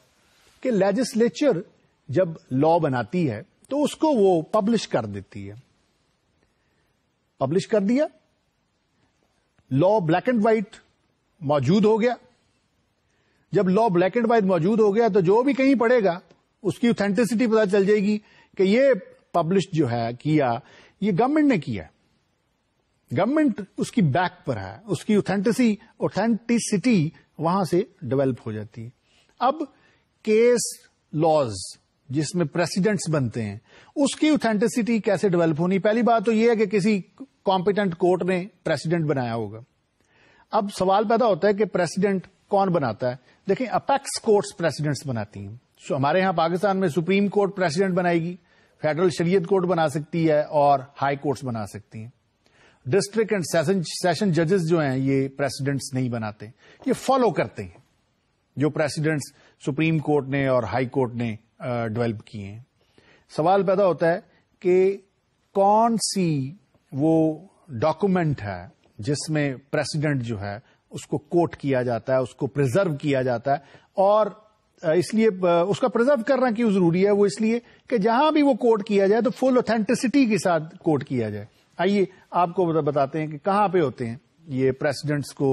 Speaker 1: कि लेजिस्लेचर जब लॉ बनाती है तो उसको वो पब्लिश कर देती है पब्लिश कर दिया लॉ ब्लैक एंड व्हाइट मौजूद हो गया जब लॉ ब्लैक एंड व्हाइट मौजूद हो गया तो जो भी कहीं पड़ेगा उसकी ऑथेंटिसिटी पता चल जाएगी कि ये पब्लिश जो है किया ये गवर्नमेंट ने किया है गवर्नमेंट उसकी बैक पर है उसकी ऑथेंटिसी ऑथेंटिसिटी वहां से डेवलप हो जाती है अब केस लॉज जिसमें प्रेसिडेंट्स बनते हैं उसकी ऑथेंटिसिटी कैसे डेवलप होनी पहली बात तो यह है कि किसी कॉम्पिटेंट कोर्ट ने प्रेसिडेंट बनाया होगा अब सवाल पैदा होता है कि प्रेसिडेंट कौन बनाता है देखें अपेक्स कोर्ट्स प्रेसिडेंट्स बनाती हैं सो हमारे यहां पाकिस्तान में सुप्रीम कोर्ट प्रेसिडेंट बनाएगी फेडरल शरीयत कोर्ट बना सकती है और हाई कोर्ट्स बना सकती हैं डिस्ट्रिक्ट एंड सेशन सेशन जजेस जो हैं ये प्रेसिडेंट्स नहीं बनाते ये फॉलो करते हैं जो प्रेसिडेंट्स सुप्रीम कोर्ट ने और हाई कोर्ट ने डेवलप किए हैं सवाल पैदा होता है कि कौन सी वो डॉक्यूमेंट है जिसमें प्रेसिडेंट जो है उसको कोट किया जाता है उसको प्रिजर्व किया जाता है और इसलिए उसका प्रिजर्व करना क्यों जरूरी है वो इसलिए कि जहां भी वो कोट किया जाए तो फुल ऑथेंटिसिटी के साथ कोट किया जाए आइए आपको बताते हैं कि कहां पे होते हैं ये प्रेसिडेंट्स को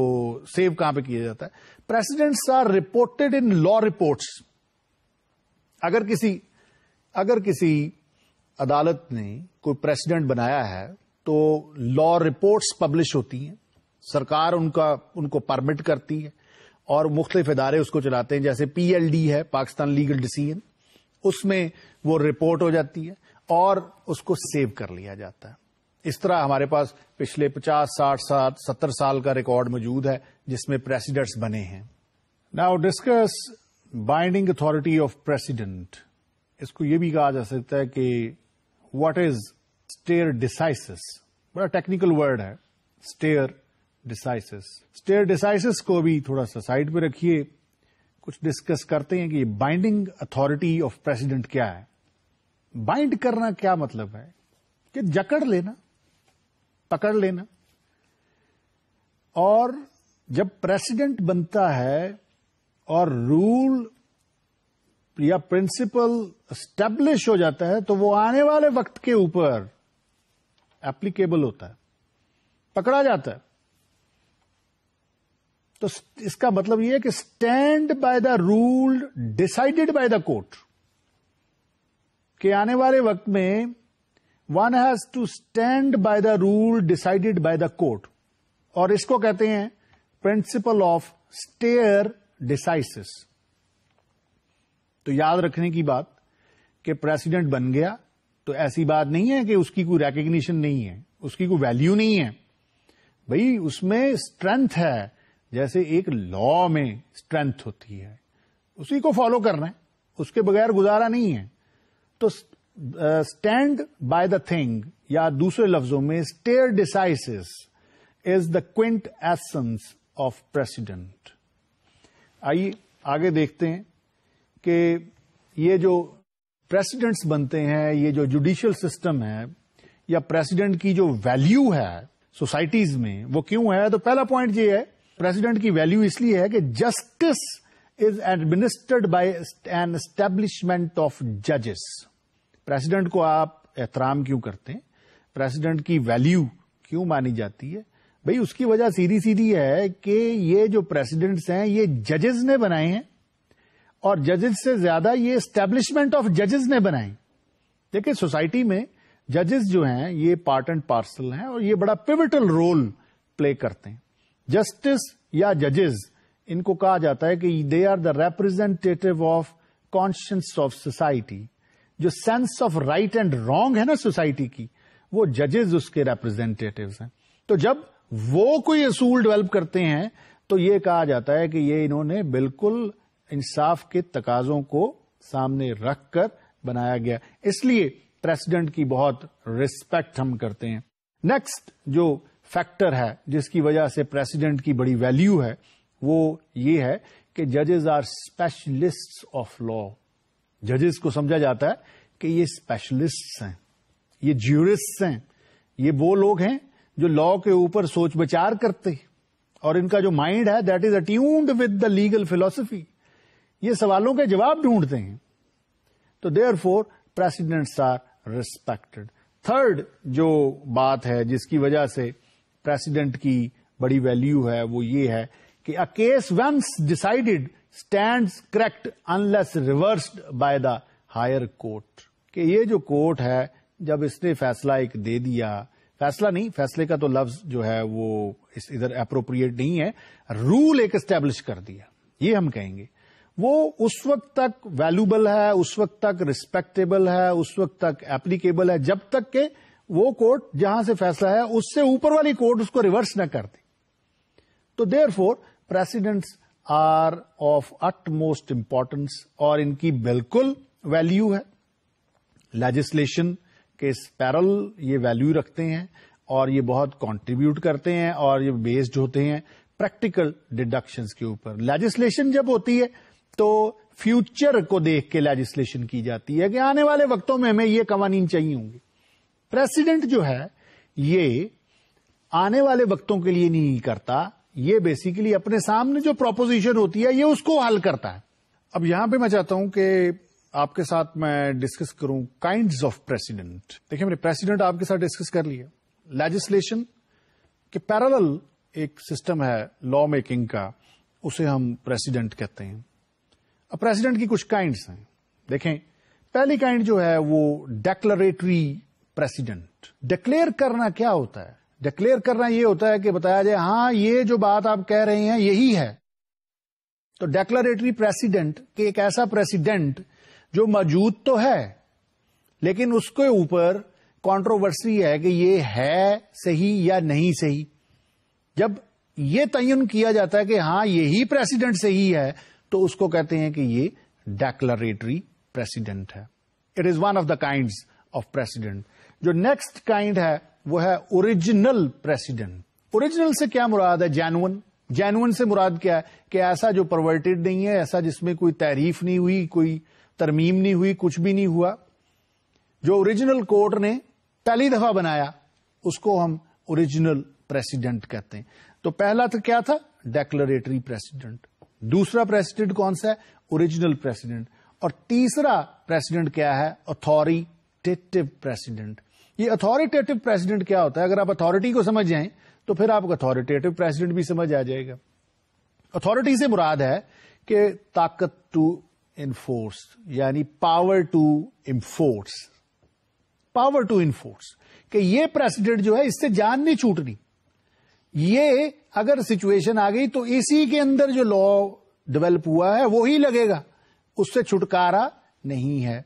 Speaker 1: सेव कहां पे किया जाता है precedents are reported in law reports अगर किसी अगर किसी अदालत ने कोई प्रेसिडेंट बनाया है तो लॉ रिपोर्ट्स पब्लिश होती हैं सरकार उनका उनको परमिट करती है और मुख्तलिफ इदारे उसको चलाते हैं जैसे पीएलडी है पाकिस्तान लीगल डिसीजन उसमें वो रिपोर्ट हो जाती है और उसको सेव कर लिया जाता है इस तरह हमारे पास पिछले 50, 60, साल सत्तर साल का रिकॉर्ड मौजूद है जिसमें प्रेसिडेंट्स बने हैं now discuss binding authority of precedent इसको यह भी कहा जा सकता है कि व्हाट इज स्टेयर डिसाइसिस बड़ा टेक्निकल वर्ड है स्टेयर डिसाइसिस स्टेयर डिसाइसिस को भी थोड़ा सा साइड पे रखिए कुछ डिस्कस करते हैं कि बाइंडिंग अथॉरिटी ऑफ प्रेसिडेंट क्या है बाइंड करना क्या मतलब है कि जकड़ लेना पकड़ लेना और जब प्रेसिडेंट बनता है और रूल या प्रिंसिपल स्टैब्लिश हो जाता है तो वो आने वाले वक्त के ऊपर एप्लीकेबल होता है पकड़ा जाता है तो इसका मतलब यह है कि stand by the ruled decided by the court के आने वाले वक्त में one has to stand by the rule decided by the court और इसको कहते हैं प्रिंसिपल ऑफ स्टेयर डिसाइसिस तो याद रखने की बात कि प्रेसिडेंट बन गया तो ऐसी बात नहीं है कि उसकी कोई रिकग्निशन नहीं है उसकी कोई वैल्यू नहीं है भाई उसमें स्ट्रेंथ है जैसे एक लॉ में स्ट्रेंथ होती है उसी को फॉलो करना है उसके बगैर गुजारा नहीं है तो स्टैंड बाय द थिंग या दूसरे लफ्जों में stare decisis is the quintessence of precedent आइए आगे देखते हैं कि ये जो प्रेसिडेंट्स बनते हैं ये जो जुडिशियल सिस्टम है या प्रेसिडेंट की जो वैल्यू है सोसाइटीज में वो क्यों है तो पहला पॉइंट ये है प्रेसिडेंट की वैल्यू इसलिए है कि justice is administered by an establishment of जजेस प्रेसिडेंट को आप एहतराम क्यों करते हैं प्रेसिडेंट की वैल्यू क्यों मानी जाती है भाई उसकी वजह सीधी सीधी है कि ये जो प्रेसिडेंट्स हैं ये जजेस ने बनाए हैं और जजेस से ज्यादा ये स्टैब्लिशमेंट ऑफ जजेस ने बनाए देखिए सोसाइटी में जजेस जो हैं ये पार्ट एंड पार्सल हैं और ये बड़ा पिविटल रोल प्ले करते हैं जस्टिस या जजेस इनको कहा जाता है कि they are the representative of conscious of society जो sense of right and wrong है ना सोसाइटी की वो जजेस उसके रिप्रेजेंटेटिव हैं तो जब वो कोई असूल डेवलप करते हैं तो ये कहा जाता है कि ये इन्होंने बिल्कुल इंसाफ के तकाजों को सामने रखकर बनाया गया इसलिए प्रेसिडेंट की बहुत रिस्पेक्ट हम करते हैं नेक्स्ट जो फैक्टर है जिसकी वजह से प्रेसिडेंट की बड़ी वैल्यू है वो ये है कि जजेस आर स्पेशलिस्ट ऑफ लॉ जजेस को समझा जाता है कि ये स्पेशलिस्ट्स हैं ये ज्यूरिस्ट्स हैं ये वो लोग हैं जो लॉ के ऊपर सोच विचार करते हैं और इनका जो माइंड है that is attuned with the legal philosophy ये सवालों के जवाब ढूंढते हैं तो therefore precedents are respected third जो बात है जिसकी वजह से प्रेसिडेंट की बड़ी वैल्यू है वो ये है कि a case once decided stands correct unless reversed by the higher court कि ये जो कोर्ट है जब इसने फैसला एक दे दिया फैसला नहीं फैसले का तो लफ्ज जो है वो इस इधर अप्रोप्रिएट नहीं है रूल एक स्टैब्लिश कर दिया ये हम कहेंगे वो उस वक्त तक वैल्यूबल है उस वक्त तक रिस्पेक्टेबल है उस वक्त तक एप्लीकेबल है जब तक के वो कोर्ट जहां से फैसला है उससे ऊपर वाली कोर्ट उसको रिवर्स न कर दे तो therefore precedents are of utmost importance और इनकी बिल्कुल वैल्यू है लेजिस्लेशन के पैरल ये वैल्यू रखते हैं और ये बहुत कंट्रीब्यूट करते हैं और ये बेस्ड होते हैं प्रैक्टिकल डिडक्शंस के ऊपर लेजिस्लेशन जब होती है तो फ्यूचर को देख के लेजिस्लेशन की जाती है कि आने वाले वक्तों में हमें ये कवानीन चाहिए होंगे प्रेसिडेंट जो है ये आने वाले वक्तों के लिए नहीं करता ये बेसिकली अपने सामने जो प्रोपोजिशन होती है ये उसको हल करता है अब यहां पे मैं चाहता हूं कि आपके साथ मैं डिस्कस करूं काइंड ऑफ प्रेसिडेंट देखिए मैंने प्रेसिडेंट आपके साथ डिस्कस कर लिया लेजिस्लेशन के पैरल एक सिस्टम है लॉ मेकिंग का उसे हम प्रेसिडेंट कहते हैं अब प्रेसिडेंट की कुछ काइंड हैं देखें पहली काइंड जो है वो डेक्लरेटरी प्रेसिडेंट डिक्लेयर करना क्या होता है डिक्लेयर करना यह होता है कि बताया जाए हाँ ये जो बात आप कह रहे हैं यही है तो डेक्लरेटरी प्रेसिडेंट के एक ऐसा प्रेसिडेंट जो मौजूद तो है लेकिन उसके ऊपर कंट्रोवर्सी है कि ये है सही या नहीं सही जब ये तयन किया जाता है कि हाँ यही प्रेसिडेंट सही है तो उसको कहते हैं कि ये डेक्लरेटरी प्रेसिडेंट है it is one of the kind of precedent जो नेक्स्ट काइंड है वो है ओरिजिनल प्रेसिडेंट ओरिजिनल से क्या मुराद है जैनुअन जैनुअन से मुराद क्या है कि ऐसा जो परवर्टेड नहीं है ऐसा जिसमें कोई तारीफ नहीं हुई कोई तरमीम नहीं हुई कुछ भी नहीं हुआ जो ओरिजिनल कोर्ट ने पहली दफा बनाया उसको हम ओरिजिनल प्रेसिडेंट कहते हैं तो पहला तो क्या था डेक्लरेटरी प्रेसिडेंट दूसरा प्रेसिडेंट कौन सा है ओरिजिनल प्रेसिडेंट और तीसरा प्रेसिडेंट क्या है अथॉरिटेटिव प्रेसिडेंट ये अथॉरिटेटिव प्रेसिडेंट क्या होता है अगर आप अथॉरिटी को समझ जाए तो फिर आपको अथॉरिटेटिव प्रेसिडेंट भी समझ आ जाएगा अथॉरिटी से मुराद है कि ताकत टू इन्फोर्स यानी power to enforce power to enforce कि ये प्रेसिडेंट जो है इससे जान नहीं छूटनी ये अगर सिचुएशन आ गई तो इसी के अंदर जो लॉ डेवलप हुआ है वो ही लगेगा उससे छुटकारा नहीं है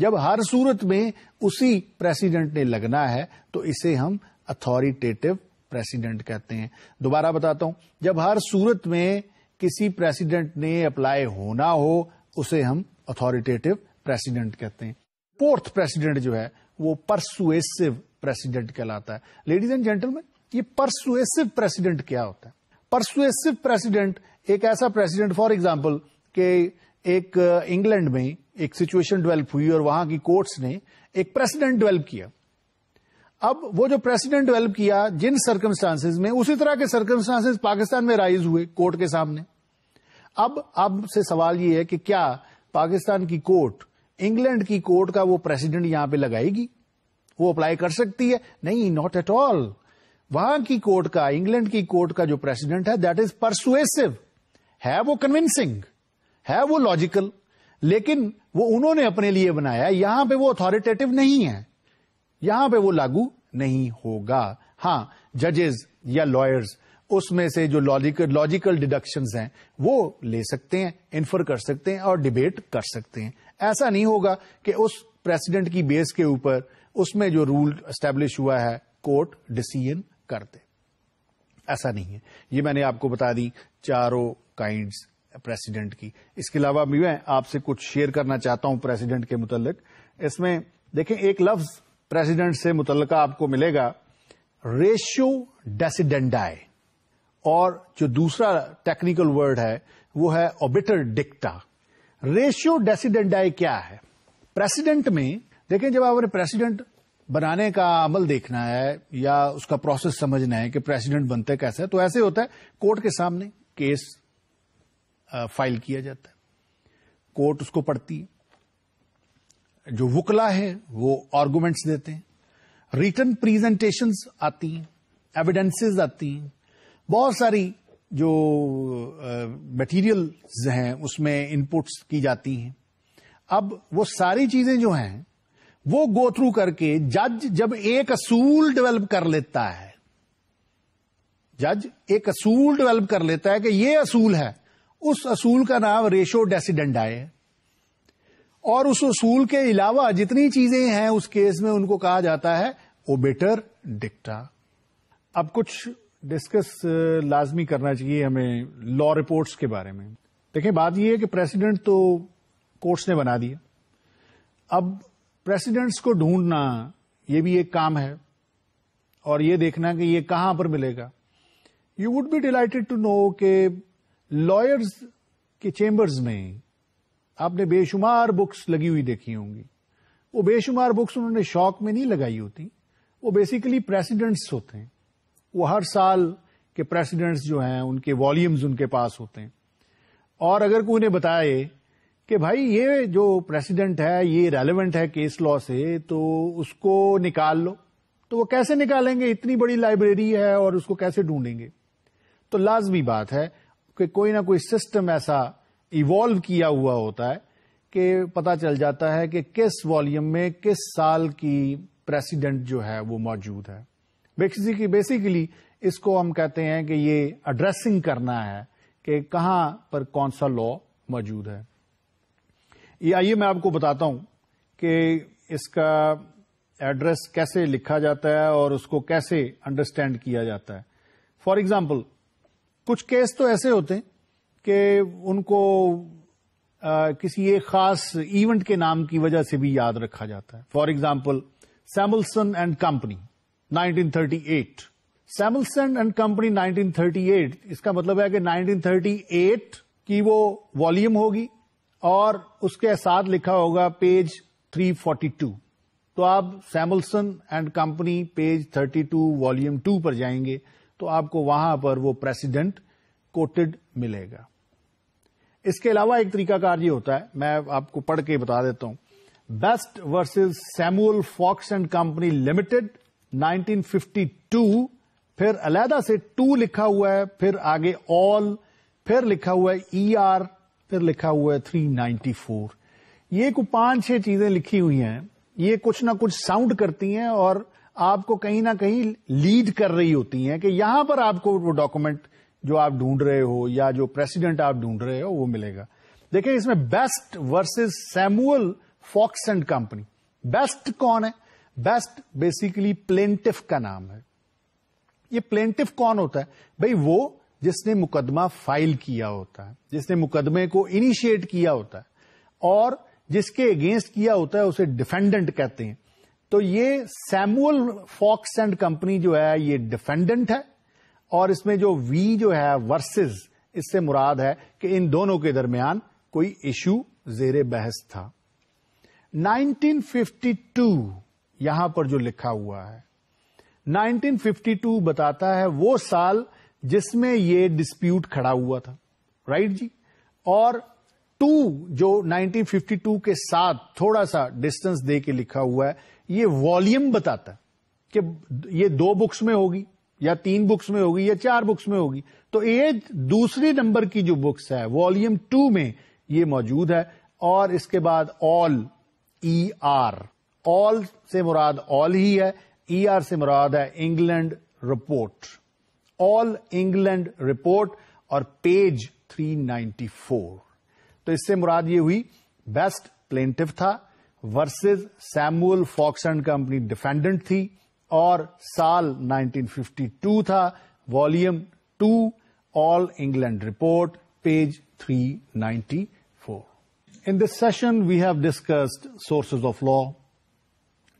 Speaker 1: जब हर सूरत में उसी प्रेसिडेंट ने लगना है तो इसे हम अथॉरिटेटिव प्रेसिडेंट कहते हैं दोबारा बताता हूं जब हर सूरत में किसी प्रेसिडेंट ने अप्लाई होना हो उसे हम अथॉरिटेटिव प्रेसिडेंट कहते हैं फोर्थ प्रेसिडेंट जो है वो परसुएसिव प्रेसिडेंट कहलाता है लेडीज एंड जेंटलमैन ये परसुएसिव प्रेसिडेंट क्या होता है परसुएसिव प्रेसिडेंट एक ऐसा प्रेसिडेंट फॉर एग्जाम्पल के एक इंग्लैंड uh, में एक सिचुएशन डेवलप हुई और वहां की कोर्ट्स ने एक प्रेसिडेंट डेवलप किया अब वो जो प्रेसिडेंट डेवलप किया जिन सर्कमस्टांसेस में उसी तरह के सर्कमस्टांसेस पाकिस्तान में राइज हुए कोर्ट के सामने अब अब से सवाल ये है कि क्या पाकिस्तान की कोर्ट इंग्लैंड की कोर्ट का वो प्रेसिडेंट यहां पे लगाएगी वो अप्लाई कर सकती है नहीं नॉट एट ऑल वहां की कोर्ट का इंग्लैंड की कोर्ट का जो प्रेसिडेंट है दैट इज परसुएसिव है वो कन्विंसिंग है वो लॉजिकल लेकिन वो उन्होंने अपने लिए बनाया यहां पे वो अथॉरिटेटिव नहीं है यहां पे वो लागू नहीं होगा हां जजेस या लॉयर्स उसमें से जो लॉजिकल लॉजिकल डिडक्शन हैं वो ले सकते हैं इन्फर कर सकते हैं और डिबेट कर सकते हैं ऐसा नहीं होगा कि उस प्रेसिडेंट की बेस के ऊपर उसमें जो रूल एस्टेब्लिश हुआ है कोर्ट डिसीजन करते ऐसा नहीं है ये मैंने आपको बता दी चारों काइंड्स प्रेसिडेंट की इसके अलावा मैं आपसे कुछ शेयर करना चाहता हूं प्रेसिडेंट के मुतलक इसमें देखें एक लफ्ज प्रेसिडेंट से मुतलका आपको मिलेगा रेशियो डेसिडेंडाई और जो दूसरा टेक्निकल वर्ड है वो है ऑबिटर डिक्टा रेशियो डेसिडेंडाई क्या है प्रेसिडेंट में देखें जब आपने प्रेसिडेंट बनाने का अमल देखना है या उसका प्रोसेस समझना है कि प्रेसिडेंट बनते कैसे तो ऐसे होता है कोर्ट के सामने केस फाइल किया जाता है कोर्ट उसको पढ़ती है जो वकला है वो आर्गूमेंट्स देते हैं रिटर्न प्रेजेंटेशन आती हैं एविडेंसेस आती हैं बहुत सारी जो मटेरियल्स हैं उसमें इनपुट्स की जाती हैं अब वो सारी चीजें जो हैं वो गो थ्रू करके जज जब एक असूल डेवलप कर लेता है जज एक असूल डेवलप कर लेता है कि ये असूल है उस असूल का नाम रेशो डेसिडेंडाई है और उस असूल के अलावा जितनी चीजें हैं उस केस में उनको कहा जाता है ओबेटर डिक्टा अब कुछ डिस्कस लाजमी करना चाहिए हमें लॉ रिपोर्ट्स के बारे में देखें बात यह है कि प्रेसिडेंट तो कोर्ट्स ने बना दिया अब प्रेसिडेंट्स को ढूंढना ये भी एक काम है और ये देखना कि ये कहां पर मिलेगा you would be delighted to know कि लॉयर्स के चेंबर्स में आपने बेशुमार बुक्स लगी हुई देखी होंगी वो बेशुमार बुक्स उन्होंने शौक में नहीं लगाई होती वो बेसिकली प्रेसिडेंट्स होते हैं वो हर साल के प्रेसिडेंट्स जो हैं उनके वॉल्यूम्स उनके पास होते हैं और अगर कोई ने बताए कि भाई ये जो प्रेसिडेंट है ये रेलेवेंट है केस लॉ से तो उसको निकाल लो तो वो कैसे निकालेंगे इतनी बड़ी लाइब्रेरी है और उसको कैसे ढूंढेंगे तो लाजमी बात है कि कोई ना कोई सिस्टम ऐसा इवॉल्व किया हुआ होता है कि पता चल जाता है कि किस वॉल्यूम में किस साल की प्रेसिडेंट जो है वो मौजूद है बेसिकली बेसिकली इसको हम कहते हैं कि ये एड्रेसिंग करना है कि कहां पर कौन सा लॉ मौजूद है ये आइए मैं आपको बताता हूं कि इसका एड्रेस कैसे लिखा जाता है और उसको कैसे अंडरस्टैंड किया जाता है फॉर एग्जाम्पल कुछ केस तो ऐसे होते हैं कि उनको आ, किसी एक खास इवेंट के नाम की वजह से भी याद रखा जाता है for example Samuelson and company 1938 Samuelson and company 1938 इसका मतलब है कि 1938 की वो वॉल्यूम होगी और उसके साथ लिखा होगा पेज 342 तो आप Samuelson and company page 32 volume 2 पर जाएंगे तो आपको वहां पर वो प्रेसिडेंट कोटेड मिलेगा इसके अलावा एक तरीकाकार ये होता है मैं आपको पढ़ के बता देता हूं Best versus Samuel Fox and company limited 1952 फिर अलहदा से टू लिखा हुआ है फिर आगे ऑल फिर लिखा हुआ है ई e आर फिर लिखा हुआ है 394 ये को पांच छह चीजें लिखी हुई हैं ये कुछ ना कुछ साउंड करती हैं और आपको कहीं ना कहीं लीड कर रही होती हैं कि यहां पर आपको वो डॉक्यूमेंट जो आप ढूंढ रहे हो या जो प्रेसिडेंट आप ढूंढ रहे हो वो मिलेगा देखिए इसमें Best versus Samuel Fox and company Best कौन है बेस्ट बेसिकली प्लेंटिफ का नाम है ये प्लेंटिफ कौन होता है भाई वो जिसने मुकदमा फाइल किया होता है जिसने मुकदमे को इनिशिएट किया होता है और जिसके अगेंस्ट किया होता है उसे डिफेंडेंट कहते हैं तो ये सैमुअल फॉक्स एंड कंपनी जो है ये डिफेंडेंट है और इसमें जो वी जो है वर्सेस इससे मुराद है कि इन दोनों के दरमियान कोई इशू जेर बहस था 1952 यहां पर जो लिखा हुआ है 1952 बताता है वो साल जिसमें ये डिस्प्यूट खड़ा हुआ था राइट जी और टू जो 1952 के साथ थोड़ा सा डिस्टेंस दे के लिखा हुआ है ये वॉल्यूम बताता है कि ये दो बुक्स में होगी या तीन बुक्स में होगी या चार बुक्स में होगी तो ये दूसरी नंबर की जो बुक्स है वॉल्यूम टू में ये मौजूद है और इसके बाद all E e R all से मुराद ऑल ही है ई e आर से मुराद है England report all England report और पेज 394 तो इससे मुराद ये हुई बेस्ट प्लेंटिव था versus Samuel Fox and company defendant थी और साल 1952 था volume two all England report page 394 in this session we have discussed sources of law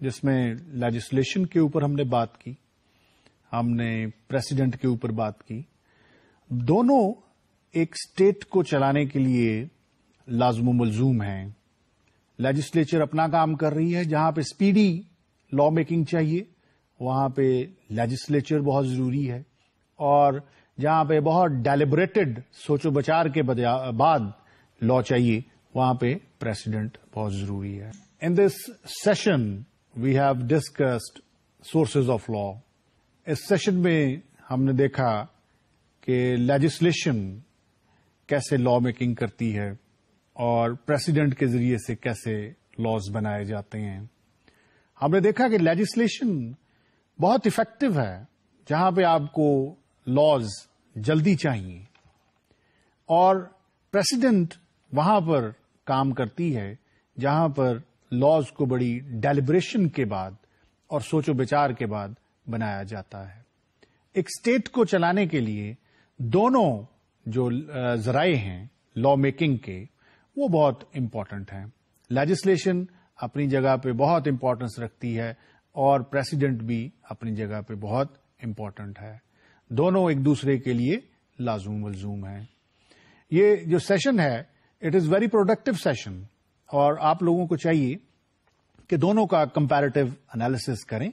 Speaker 1: जिसमें लेजिस्लेशन के ऊपर हमने बात की हमने प्रेसिडेंट के ऊपर बात की दोनों एक स्टेट को चलाने के लिए लाजम मलजूम हैं लेजिस्लेचर अपना काम कर रही है जहां पे स्पीडी लॉ मेकिंग चाहिए वहां पे लेजिस्लेचर बहुत जरूरी है और जहां पे बहुत डेलिबरेटेड सोचो बचार के बाद लॉ चाहिए वहां पे प्रेसिडेंट बहुत जरूरी है in this session we have discussed sources of law इस सेशन में हमने देखा कि लेजिस्लेशन कैसे लॉ मेकिंग करती है और प्रेसिडेंट के जरिए से कैसे लॉज बनाए जाते हैं हमने देखा कि लेजिस्लेशन बहुत इफेक्टिव है जहां पे आपको लॉज जल्दी चाहिए और प्रेसिडेंट वहां पर काम करती है जहां पर लॉज को बड़ी डेलिब्रेशन के बाद और सोचो विचार के बाद बनाया जाता है एक स्टेट को चलाने के लिए दोनों जो जराए हैं लॉ मेकिंग के वो बहुत इंपॉर्टेंट हैं लेजिस्लेशन अपनी जगह पे बहुत इंपॉर्टेंस रखती है और प्रेसिडेंट भी अपनी जगह पे बहुत इंपॉर्टेंट है दोनों एक दूसरे के लिए लाजूम मलजूम है ये जो सेशन है it is very productive session और आप लोगों को चाहिए कि दोनों का कंपैरेटिव एनालिसिस करें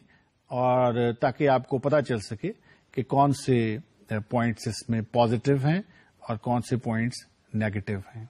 Speaker 1: और ताकि आपको पता चल सके कि कौन से पॉइंट्स इसमें पॉजिटिव हैं और कौन से पॉइंट्स नेगेटिव हैं